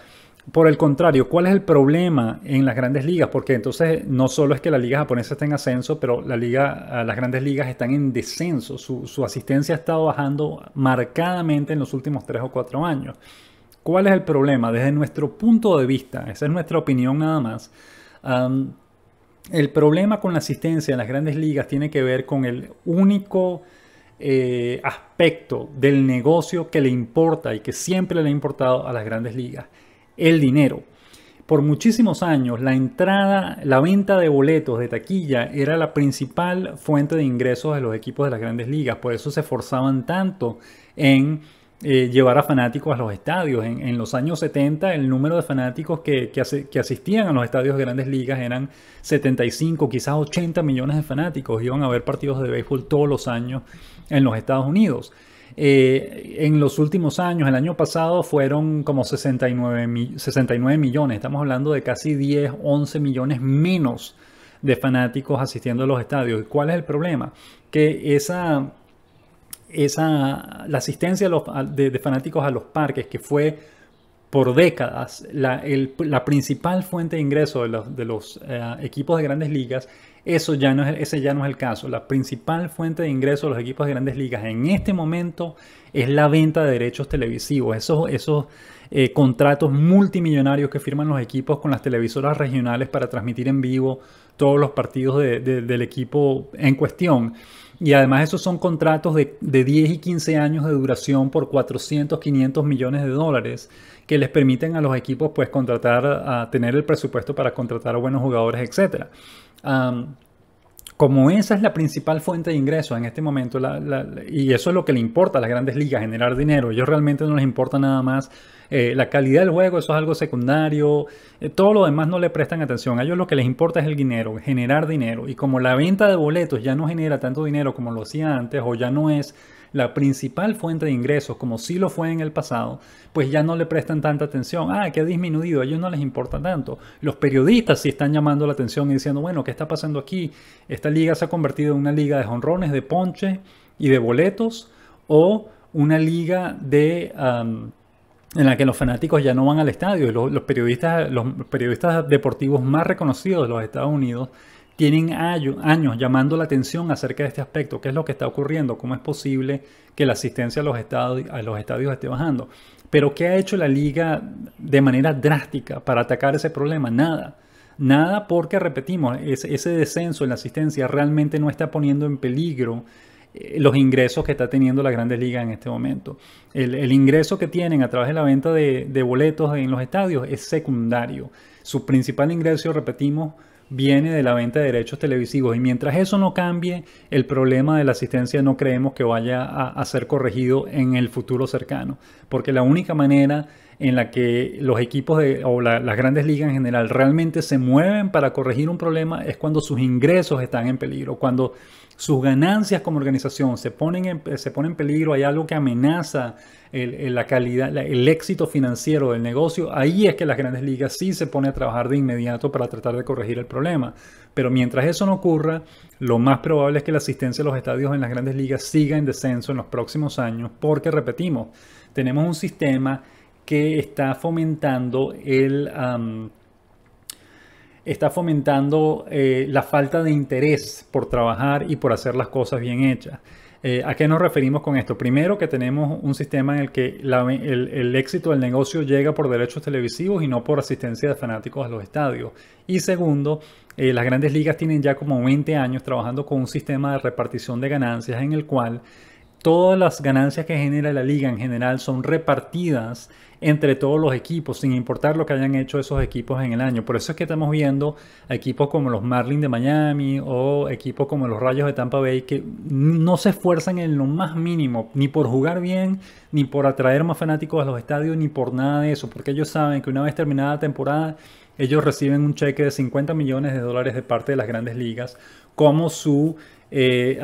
A: por el contrario, ¿cuál es el problema en las grandes ligas? Porque entonces no solo es que la liga japonesa está en ascenso, pero la liga, las grandes ligas están en descenso. Su, asistencia ha estado bajando marcadamente en los últimos tres o cuatro años. ¿Cuál es el problema? Desde nuestro punto de vista, esa es nuestra opinión nada más, el problema con la asistencia en las grandes ligas tiene que ver con el único eh, aspecto del negocio que le importa y que siempre le ha importado a las grandes ligas el dinero. Por muchísimos años, la entrada, la venta de boletos de taquilla era la principal fuente de ingresos de los equipos de las grandes ligas. Por eso se esforzaban tanto en eh, llevar a fanáticos a los estadios. En, los años 70, el número de fanáticos que, que, asistían a los estadios de grandes ligas eran 75, quizás 80 millones de fanáticos. Iban a ver partidos de béisbol todos los años en los Estados Unidos. Eh, en los últimos años, el año pasado fueron como 69, 69 millones, estamos hablando de casi 10, 11 millones menos de fanáticos asistiendo a los estadios. ¿Cuál es el problema? Que esa, la asistencia de, fanáticos a los parques, que fue por décadas la, principal fuente de ingreso de los, eh, equipos de grandes ligas, eso ya no es, ese ya no es el caso. La principal fuente de ingreso de los equipos de grandes ligas en este momento es la venta de derechos televisivos, esos, esos eh, contratos multimillonarios que firman los equipos con las televisoras regionales para transmitir en vivo todos los partidos del equipo en cuestión. Y además esos son contratos de, de 10 y 15 años de duración por 400, 500 millones de dólares que les permiten a los equipos pues contratar, tener el presupuesto para contratar a buenos jugadores, etcétera como esa es la principal fuente de ingresos en este momento, y eso es lo que le importa a las grandes ligas, generar dinero. A Ellos realmente no les importa nada más eh, la calidad del juego, eso es algo secundario. Eh, todo lo demás no le prestan atención. A ellos lo que les importa es el dinero, generar dinero. Y como la venta de boletos ya no genera tanto dinero como lo hacía antes, o ya no es la principal fuente de ingresos, como sí lo fue en el pasado, pues ya no le prestan tanta atención. Ah, que ha disminuido, a ellos no les importa tanto. Los periodistas sí están llamando la atención y diciendo, bueno, ¿qué está pasando aquí? Esta liga se ha convertido en una liga de jonrones, de ponches y de boletos, o una liga de... en la que los fanáticos ya no van al estadio. los, periodistas, los periodistas deportivos más reconocidos de los Estados Unidos tienen años llamando la atención acerca de este aspecto, qué es lo que está ocurriendo, cómo es posible que la asistencia a los, estadios, esté bajando. Pero ¿qué ha hecho la liga de manera drástica para atacar ese problema? Nada. Nada porque, repetimos, ese descenso en la asistencia realmente no está poniendo en peligro eh, los ingresos que está teniendo la Grandes liga en este momento. El, ingreso que tienen a través de la venta de, de boletos en los estadios es secundario. Su principal ingreso, repetimos, viene de la venta de derechos televisivos. Y mientras eso no cambie, el problema de la asistencia no creemos que vaya a, ser corregido en el futuro cercano. Porque la única manera en la que los equipos de, o las grandes ligas en general realmente se mueven para corregir un problema es cuando sus ingresos están en peligro, cuando sus ganancias como organización se ponen en, se peligro, hay algo que amenaza el, la calidad, el éxito financiero del negocio, ahí es que las grandes ligas sí se pone a trabajar de inmediato para tratar de corregir el problema. Pero mientras eso no ocurra, lo más probable es que la asistencia a los estadios en las grandes ligas siga en descenso en los próximos años, porque repetimos, tenemos un sistema que está fomentando el está fomentando eh, la falta de interés por trabajar y por hacer las cosas bien hechas. Eh, ¿A qué nos referimos con esto? Primero que tenemos un sistema en el que el, éxito del negocio llega por derechos televisivos y no por asistencia de fanáticos a los estadios. Y segundo, eh, las grandes ligas tienen ya como 20 años trabajando con un sistema de repartición de ganancias en el cual todas las ganancias que genera la liga en general son repartidas entre todos los equipos, sin importar lo que hayan hecho esos equipos en el año. Por eso es que estamos viendo equipos como los Marlins de Miami o equipos como los Rayos de Tampa Bay que no se esfuerzan en lo más mínimo, ni por jugar bien, ni por atraer más fanáticos a los estadios, ni por nada de eso, porque ellos saben que una vez terminada la temporada, ellos reciben un cheque de 50 millones de dólares de parte de las grandes ligas como su... Eh,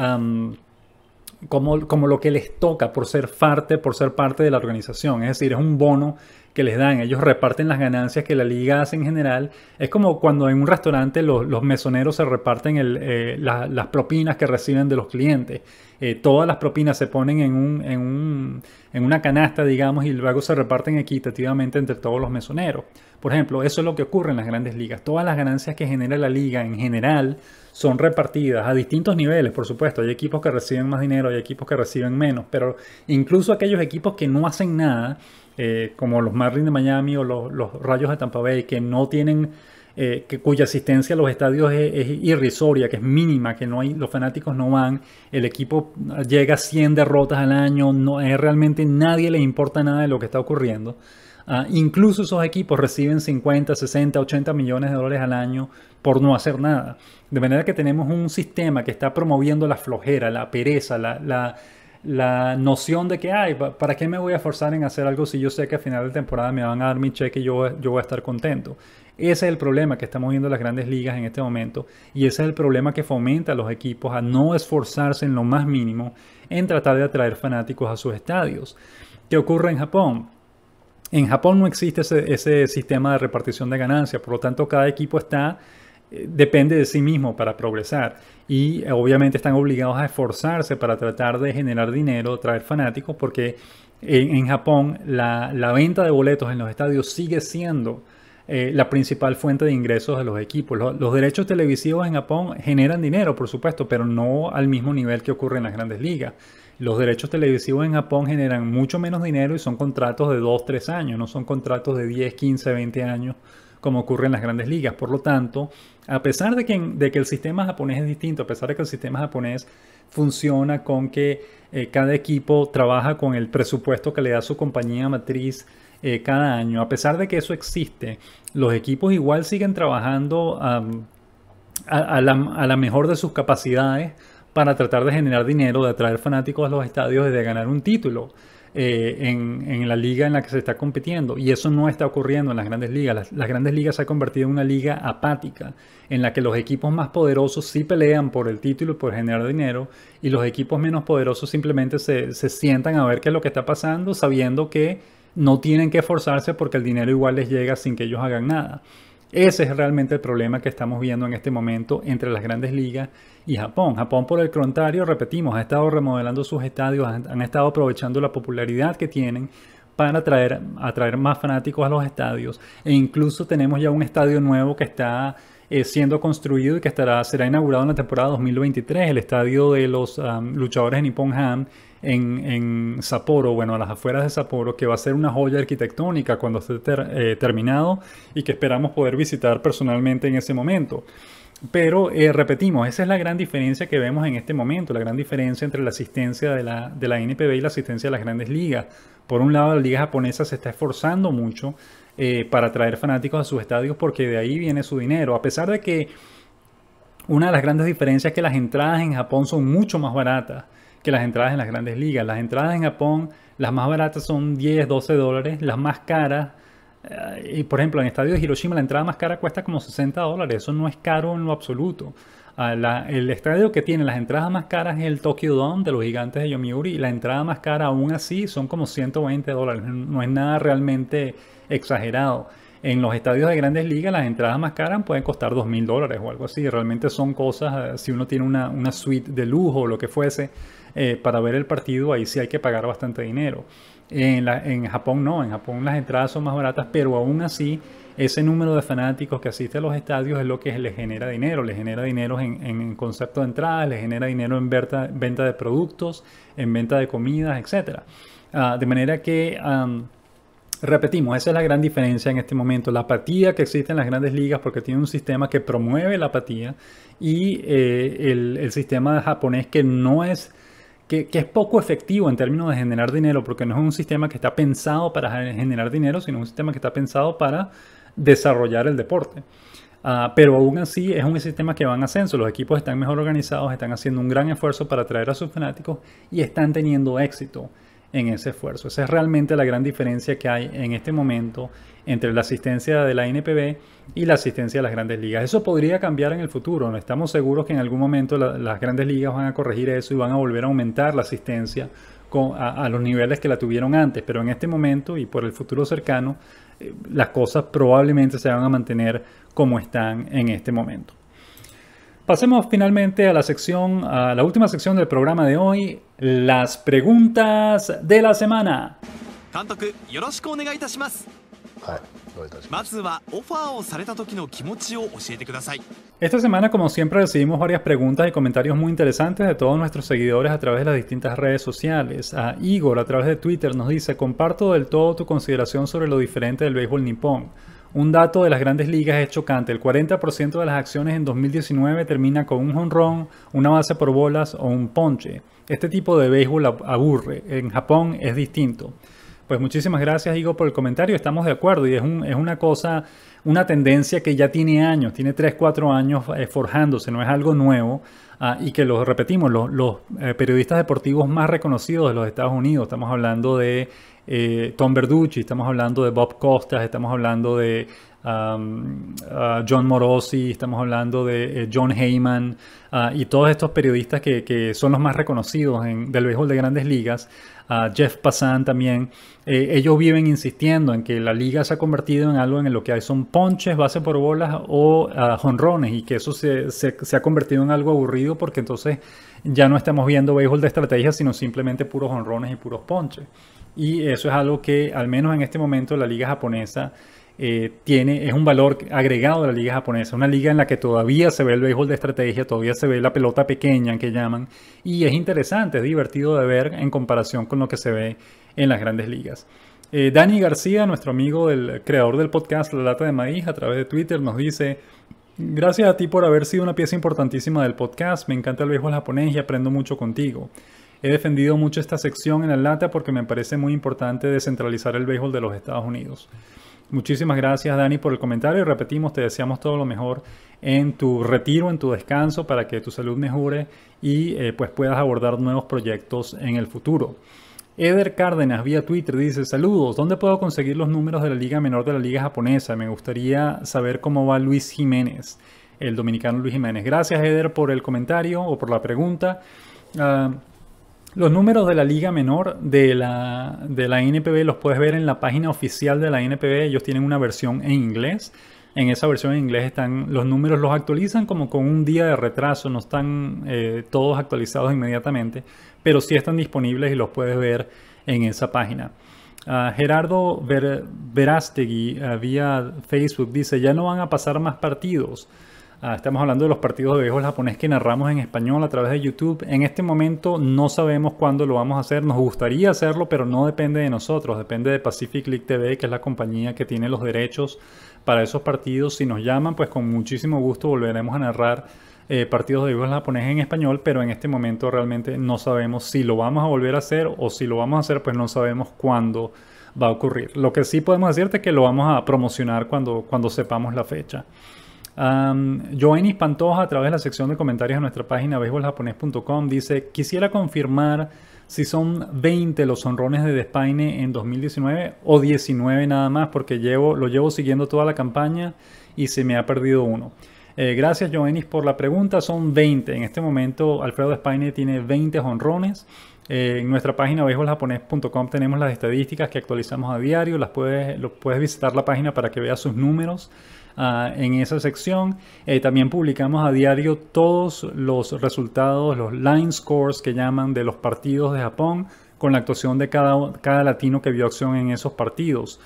A: como, como lo que les toca por ser parte, por ser parte de la organización. Es decir, es un bono que les dan, ellos reparten las ganancias que la liga hace en general. Es como cuando en un restaurante los, mesoneros se reparten eh, las propinas que reciben de los clientes. Eh, todas las propinas se ponen en, en, un, en una canasta, digamos, y luego se reparten equitativamente entre todos los mesoneros. Por ejemplo, eso es lo que ocurre en las grandes ligas. Todas las ganancias que genera la liga en general son repartidas a distintos niveles, por supuesto. Hay equipos que reciben más dinero, hay equipos que reciben menos, pero incluso aquellos equipos que no hacen nada, eh, como los Marlins de Miami o los, Rayos de Tampa Bay, que no tienen, eh, que, cuya asistencia a los estadios es, irrisoria, que es mínima, que no hay, los fanáticos no van, el equipo llega a 100 derrotas al año, no, es, eh, realmente nadie le importa nada de lo que está ocurriendo. Ah, incluso esos equipos reciben 50, 60, 80 millones de dólares al año por no hacer nada. De manera que tenemos un sistema que está promoviendo la flojera, la pereza, la, la la noción de que, hay ¿para qué me voy a forzar en hacer algo si yo sé que a final de temporada me van a dar mi cheque y yo, yo voy a estar contento? Ese es el problema que estamos viendo en las grandes ligas en este momento y ese es el problema que fomenta a los equipos a no esforzarse en lo más mínimo en tratar de atraer fanáticos a sus estadios. ¿Qué ocurre en Japón? En Japón no existe ese sistema de repartición de ganancias, por lo tanto cada equipo está eh, depende de sí mismo para progresar y eh, obviamente están obligados a esforzarse para tratar de generar dinero, traer fanáticos, porque en, Japón la, venta de boletos en los estadios sigue siendo eh, la principal fuente de ingresos de los equipos. Los, los, derechos televisivos en Japón generan dinero, por supuesto, pero no al mismo nivel que ocurre en las grandes ligas. Los derechos televisivos en Japón generan mucho menos dinero y son contratos de 2, 3 años, no son contratos de 10, 15, 20 años como ocurre en las grandes ligas. Por lo tanto, a pesar de que, el sistema japonés es distinto, a pesar de que el sistema japonés funciona con que eh, cada equipo trabaja con el presupuesto que le da su compañía matriz, eh, cada año. A pesar de que eso existe, los equipos igual siguen trabajando a, la, a, la, mejor de sus capacidades para tratar de generar dinero, de atraer fanáticos a los estadios y de ganar un título. Eh, en, la liga en la que se está compitiendo. Y eso no está ocurriendo en las grandes ligas. Las, grandes ligas se han convertido en una liga apática, en la que los equipos más poderosos sí pelean por el título y por generar dinero, y los equipos menos poderosos simplemente se, se sientan a ver qué es lo que está pasando, sabiendo que no tienen que esforzarse porque el dinero igual les llega sin que ellos hagan nada. Ese es realmente el problema que estamos viendo en este momento entre las grandes ligas y Japón. Japón, por el contrario, repetimos, ha estado remodelando sus estadios, han, estado aprovechando la popularidad que tienen para atraer, atraer, más fanáticos a los estadios. E incluso tenemos ya un estadio nuevo que está eh, siendo construido y que estará, será inaugurado en la temporada 2023, el estadio de los luchadores de Nippon Ham en, en, Sapporo, bueno, a las afueras de Sapporo, que va a ser una joya arquitectónica cuando esté eh, terminado y que esperamos poder visitar personalmente en ese momento. Pero eh, repetimos, esa es la gran diferencia que vemos en este momento, la gran diferencia entre la asistencia de la, NPB y la asistencia de las grandes ligas. Por un lado, la liga japonesa se está esforzando mucho eh, para atraer fanáticos a sus estadios porque de ahí viene su dinero, a pesar de que una de las grandes diferencias es que las entradas en Japón son mucho más baratas que las entradas en las grandes ligas. Las entradas en Japón, las más baratas son 10, 12 dólares, las más caras. Eh, y por ejemplo, en el estadio de Hiroshima la entrada más cara cuesta como 60 dólares, eso no es caro en lo absoluto. Ah, el estadio que tiene las entradas más caras es el Tokyo Dome de los gigantes de Yomiuri y la entrada más cara aún así son como 120 dólares, no es nada realmente exagerado. En los estadios de grandes ligas las entradas más caras pueden costar 2.000 dólares o algo así. Realmente son cosas, eh, si uno tiene una suite de lujo o lo que fuese, eh, para ver el partido ahí sí hay que pagar bastante dinero. En, Japón no, en Japón las entradas son más baratas, pero aún así ese número de fanáticos que asisten a los estadios es lo que les genera dinero. Les genera dinero en, concepto de entradas, les genera dinero en venta de productos, en venta de comidas, etc. Ah, de manera que, repetimos, esa es la gran diferencia en este momento. La apatía que existe en las grandes ligas porque tiene un sistema que promueve la apatía y eh, el, el sistema japonés que no es que, es poco efectivo en términos de generar dinero, porque no es un sistema que está pensado para generar dinero, sino un sistema que está pensado para desarrollar el deporte. Ah, pero aún así es un sistema que va en ascenso, los equipos están mejor organizados, están haciendo un gran esfuerzo para atraer a sus fanáticos y están teniendo éxito en ese esfuerzo. Esa es realmente la gran diferencia que hay en este momento entre la asistencia de la NPB y la asistencia de las grandes ligas. Eso podría cambiar en el futuro. No estamos seguros que en algún momento las grandes ligas van a corregir eso y van a volver a aumentar la asistencia a, los niveles que la tuvieron antes. Pero en este momento y por el futuro cercano, eh, las cosas probablemente se van a mantener como están en este momento. Pasemos finalmente a la sección, a la última sección del programa de hoy, las preguntas de la semana. Esta semana, como siempre, recibimos varias preguntas y comentarios muy interesantes de todos nuestros seguidores a través de las distintas redes sociales. A Igor, a través de Twitter, nos dice, comparto del todo tu consideración sobre lo diferente del béisbol nipón. Un dato de las grandes ligas es chocante. El 40% de las acciones en 2019 termina con un jonrón, una base por bolas o un ponche. Este tipo de béisbol aburre. En Japón es distinto. Pues muchísimas gracias, Igo, por el comentario. Estamos de acuerdo y es, una cosa, una tendencia que ya tiene años, tiene 3, 4 años eh, forjándose, no es algo nuevo. Ah, y que lo repetimos, los, eh, periodistas deportivos más reconocidos de los Estados Unidos, estamos hablando de eh, Tom Verducci, estamos hablando de Bob Costas, estamos hablando de um, uh, John Morosi, estamos hablando de eh, John Heyman uh, y todos estos periodistas que, son los más reconocidos del béisbol de grandes ligas, Jeff Passan también. Eh, ellos viven insistiendo en que la liga se ha convertido en algo en lo que hay son ponches, base por bolas o ah, jonrones y que eso se, se, ha convertido en algo aburrido porque entonces ya no estamos viendo béisbol de estrategia, sino simplemente puros jonrones y puros ponches. Y eso es algo que al menos en este momento la liga japonesa eh, tiene, es un valor agregado de la liga japonesa, una liga en la que todavía se ve el béisbol de estrategia, todavía se ve la pelota pequeña que llaman, y es interesante, es divertido de ver en comparación con lo que se ve en las grandes ligas. Eh, Dani García, nuestro amigo, del creador del podcast La Lata de Maíz, a través de Twitter nos dice, gracias a ti por haber sido una pieza importantísima del podcast, me encanta el béisbol japonés y aprendo mucho contigo. He defendido mucho esta sección en la lata porque me parece muy importante descentralizar el béisbol de los Estados Unidos. Muchísimas gracias Dani por el comentario y repetimos, te deseamos todo lo mejor en tu retiro, en tu descanso, para que tu salud mejore y eh, pues puedas abordar nuevos proyectos en el futuro. Eder Cárdenas vía Twitter dice, saludos, ¿dónde puedo conseguir los números de la Liga Menor de la Liga Japonesa? Me gustaría saber cómo va Luis Jiménez, el dominicano Luis Jiménez. Gracias Eder por el comentario o por la pregunta. Ah, los números de la Liga Menor de la, de NPB los puedes ver en la página oficial de la NPB. Ellos tienen una versión en inglés. En esa versión en inglés están los números, los actualizan como con un día de retraso, no están eh, todos actualizados inmediatamente, pero sí están disponibles y los puedes ver en esa página. Ah, Gerardo Verástegui ah, vía Facebook dice, ya no van a pasar más partidos. Ah, estamos hablando de los partidos de viejos japoneses que narramos en español a través de YouTube. En este momento no sabemos cuándo lo vamos a hacer. Nos gustaría hacerlo, pero no depende de nosotros. Depende de Pacific League TV, que es la compañía que tiene los derechos para esos partidos. Si nos llaman, pues con muchísimo gusto volveremos a narrar eh, partidos de viejos japoneses en español. Pero en este momento realmente no sabemos si lo vamos a volver a hacer o si lo vamos a hacer, pues no sabemos cuándo va a ocurrir. Lo que sí podemos decirte es que lo vamos a promocionar cuando, cuando sepamos la fecha. Joenis Pantoja, a través de la sección de comentarios de nuestra página beisboljaponés.com, dice: Quisiera confirmar si son 20 los honrones de Despaine en 2019 o 19 nada más, porque llevo, lo llevo siguiendo toda la campaña y se me ha perdido uno. Eh, gracias, Joenis por la pregunta. Son 20. En este momento, Alfredo Despaine tiene 20 honrones. Eh, en nuestra página beisboljaponés.com tenemos las estadísticas que actualizamos a diario. Las puedes, puedes visitar la página para que veas sus números. Ah, en esa sección. Eh, también publicamos a diario todos los resultados, los line scores que llaman de los partidos de Japón, con la actuación de cada, latino que vio acción en esos partidos.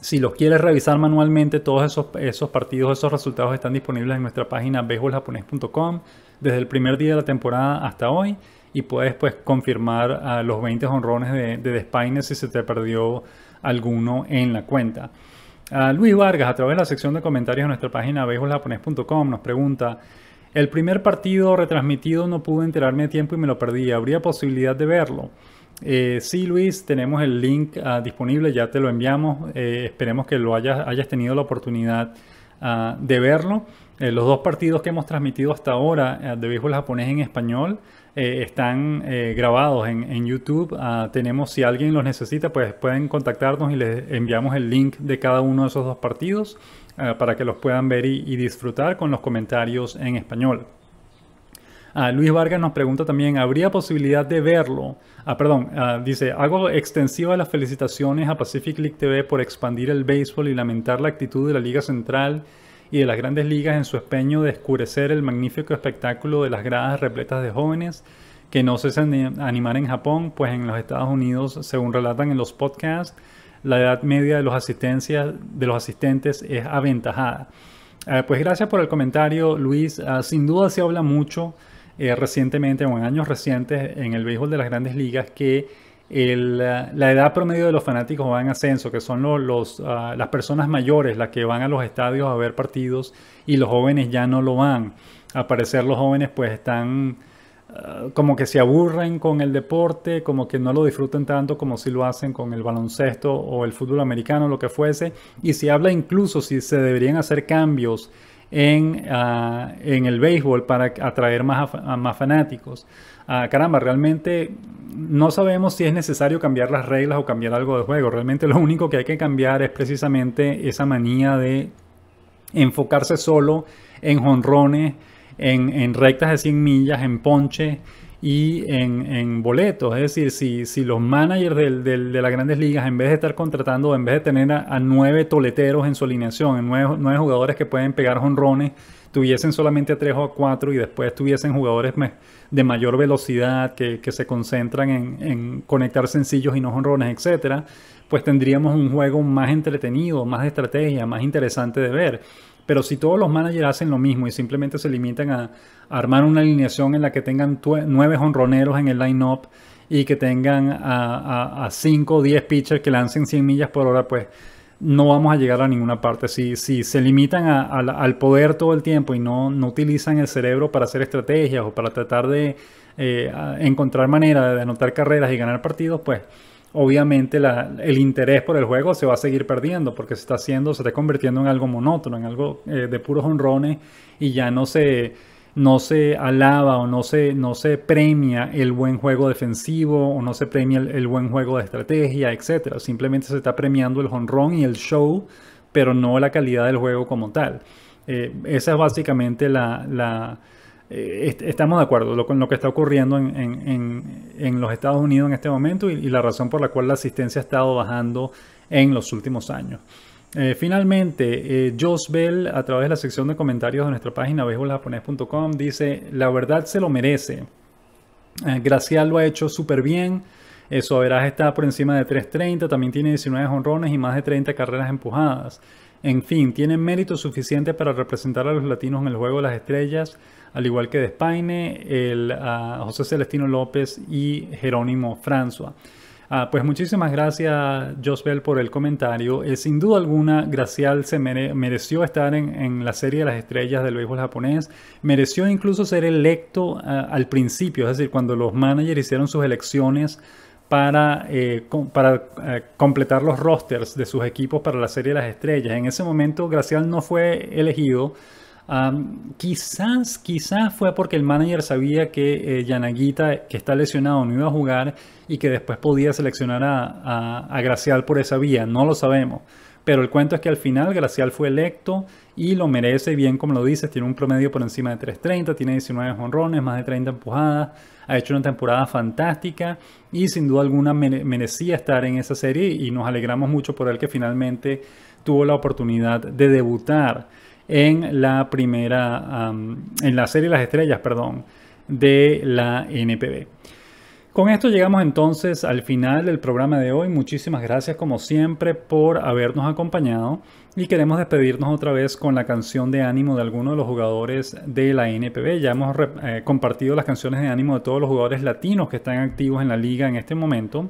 A: si los quieres revisar manualmente, todos esos, partidos, esos resultados están disponibles en nuestra página beisboljaponés.com desde el primer día de la temporada hasta hoy y puedes pues confirmar a los 20 honrones de, de si se te perdió alguno en la cuenta. Luis Vargas, a través de la sección de comentarios de nuestra página BéisbolJaponés.com, nos pregunta: El primer partido retransmitido no pude enterarme a tiempo y me lo perdí. ¿Habría posibilidad de verlo? Eh, sí, Luis, tenemos el link ah, disponible, ya te lo enviamos. Eh, esperemos que lo hayas, hayas tenido la oportunidad ah, de verlo. Eh, los dos partidos que hemos transmitido hasta ahora ah, de béisbol japonés en español eh, están eh, grabados en, YouTube. Ah, tenemos, si alguien los necesita, pues pueden contactarnos y les enviamos el link de cada uno de esos dos partidos ah, para que los puedan ver y, disfrutar con los comentarios en español. Ah, Luis Vargas nos pregunta también, ¿habría posibilidad de verlo? Ah, perdón, dice, hago extensiva las felicitaciones a Pacific League TV por expandir el béisbol y lamentar la actitud de la Liga Central y de las grandes ligas en su empeño de escurecer el magnífico espectáculo de las gradas repletas de jóvenes que no cesan de animar en Japón, pues en los Estados Unidos, según relatan en los podcasts, la edad media de los, asistencias, de los asistentes es aventajada. Eh, pues gracias por el comentario, Luis. Ah, sin duda se habla mucho eh, recientemente o en años recientes en el béisbol de las grandes ligas que la edad promedio de los fanáticos va en ascenso, que son los, ah, las personas mayores las que van a los estadios a ver partidos y los jóvenes ya no lo van. Al parecer los jóvenes pues están ah, como que se aburren con el deporte, como que no lo disfruten tanto como si lo hacen con el baloncesto o el fútbol americano, lo que fuese. Y se habla incluso si se deberían hacer cambios en, ah, el béisbol para atraer más fanáticos. Ah, caramba, realmente no sabemos si es necesario cambiar las reglas o cambiar algo de juego. Realmente lo único que hay que cambiar es precisamente esa manía de enfocarse solo en jonrones, en, en rectas de 100 millas, en ponches y en, en boletos. Es decir, si, si los managers de las grandes ligas, en vez de estar contratando, en vez de tener a, nueve toleteros en su alineación, en nueve, jugadores que pueden pegar jonrones, tuviesen solamente a tres o a cuatro y después tuviesen jugadores de mayor velocidad que, se concentran en, en, conectar sencillos y no jonrones, etcétera, pues tendríamos un juego más entretenido, más de estrategia, más interesante de ver. Pero si todos los managers hacen lo mismo y simplemente se limitan a, armar una alineación en la que tengan nueve honroneros en el line-up y que tengan a cinco o 10 pitchers que lancen 100 millas por hora, pues no vamos a llegar a ninguna parte. Si, si se limitan al poder todo el tiempo y no, no, utilizan el cerebro para hacer estrategias o para tratar de eh, encontrar manera de anotar carreras y ganar partidos, pues obviamente el interés por el juego se va a seguir perdiendo porque se está haciendo, se está convirtiendo en algo monótono, en algo eh, de puros honrones y ya no se, no se alaba o no se, no se premia el buen juego defensivo o no se premia el, buen juego de estrategia, etc. Simplemente se está premiando el honrón y el show, pero no la calidad del juego como tal. Eh, esa es básicamente la eh, estamos de acuerdo con lo que está ocurriendo en, los Estados Unidos en este momento y, la razón por la cual la asistencia ha estado bajando en los últimos años. Eh, finalmente, eh, Bell, a través de la sección de comentarios de nuestra página beisboljaponés.com, dice: La verdad se lo merece. Eh, Gracial lo ha hecho súper bien. su está por encima de 3.30. También tiene 19 honrones y más de 30 carreras empujadas. En fin, tiene mérito suficiente para representar a los latinos en el juego de las estrellas al igual que de Despaine, el, José Celestino López y Jerónimo François. Ah, pues muchísimas gracias, Josbel, por el comentario. Eh, sin duda alguna, Gracial se mereció estar en, la serie de las estrellas del béisbol japonés. Mereció incluso ser electo ah, al principio, es decir, cuando los managers hicieron sus elecciones para, eh, para eh, completar los rosters de sus equipos para la serie de las estrellas. En ese momento, Gracial no fue elegido quizás, quizás fue porque el manager sabía que Yanaguita, eh, Yanagita, que está lesionado, no iba a jugar y que después podía seleccionar a, Gracial por esa vía, no lo sabemos. Pero el cuento es que al final Gracial fue electo y lo merece bien, como lo dices, tiene un promedio por encima de 3.30, tiene 19 jonrones, más de 30 empujadas, ha hecho una temporada fantástica y sin duda alguna merecía estar en esa serie y nos alegramos mucho por él que finalmente tuvo la oportunidad de debutar en la primera, en la serie Las Estrellas, perdón, de la NPB. Con esto llegamos entonces al final del programa de hoy. Muchísimas gracias como siempre por habernos acompañado y queremos despedirnos otra vez con la canción de ánimo de alguno de los jugadores de la NPB. Ya hemos eh, compartido las canciones de ánimo de todos los jugadores latinos que están activos en la liga en este momento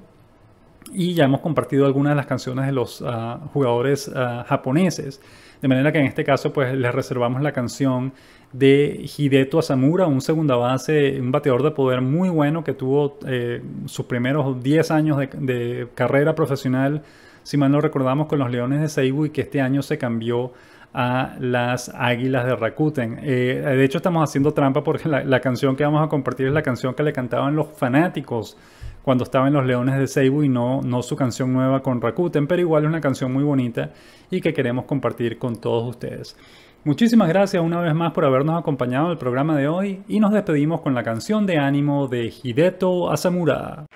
A: y ya hemos compartido algunas de las canciones de los ah, jugadores ah, japoneses. De manera que en este caso pues les reservamos la canción de Hideto Asamura, un segunda base, un bateador de poder muy bueno que tuvo eh, sus primeros 10 años de, carrera profesional, si mal no recordamos, con los Leones de Seibu y que este año se cambió a las Águilas de Rakuten. Eh, de hecho, estamos haciendo trampa porque la, la, canción que vamos a compartir es la canción que le cantaban los fanáticos cuando estaba en Los Leones de Seibu y no, no su canción nueva con Rakuten, pero igual es una canción muy bonita y que queremos compartir con todos ustedes. Muchísimas gracias una vez más por habernos acompañado al programa de hoy y nos despedimos con la canción de ánimo de Hideto Asamura.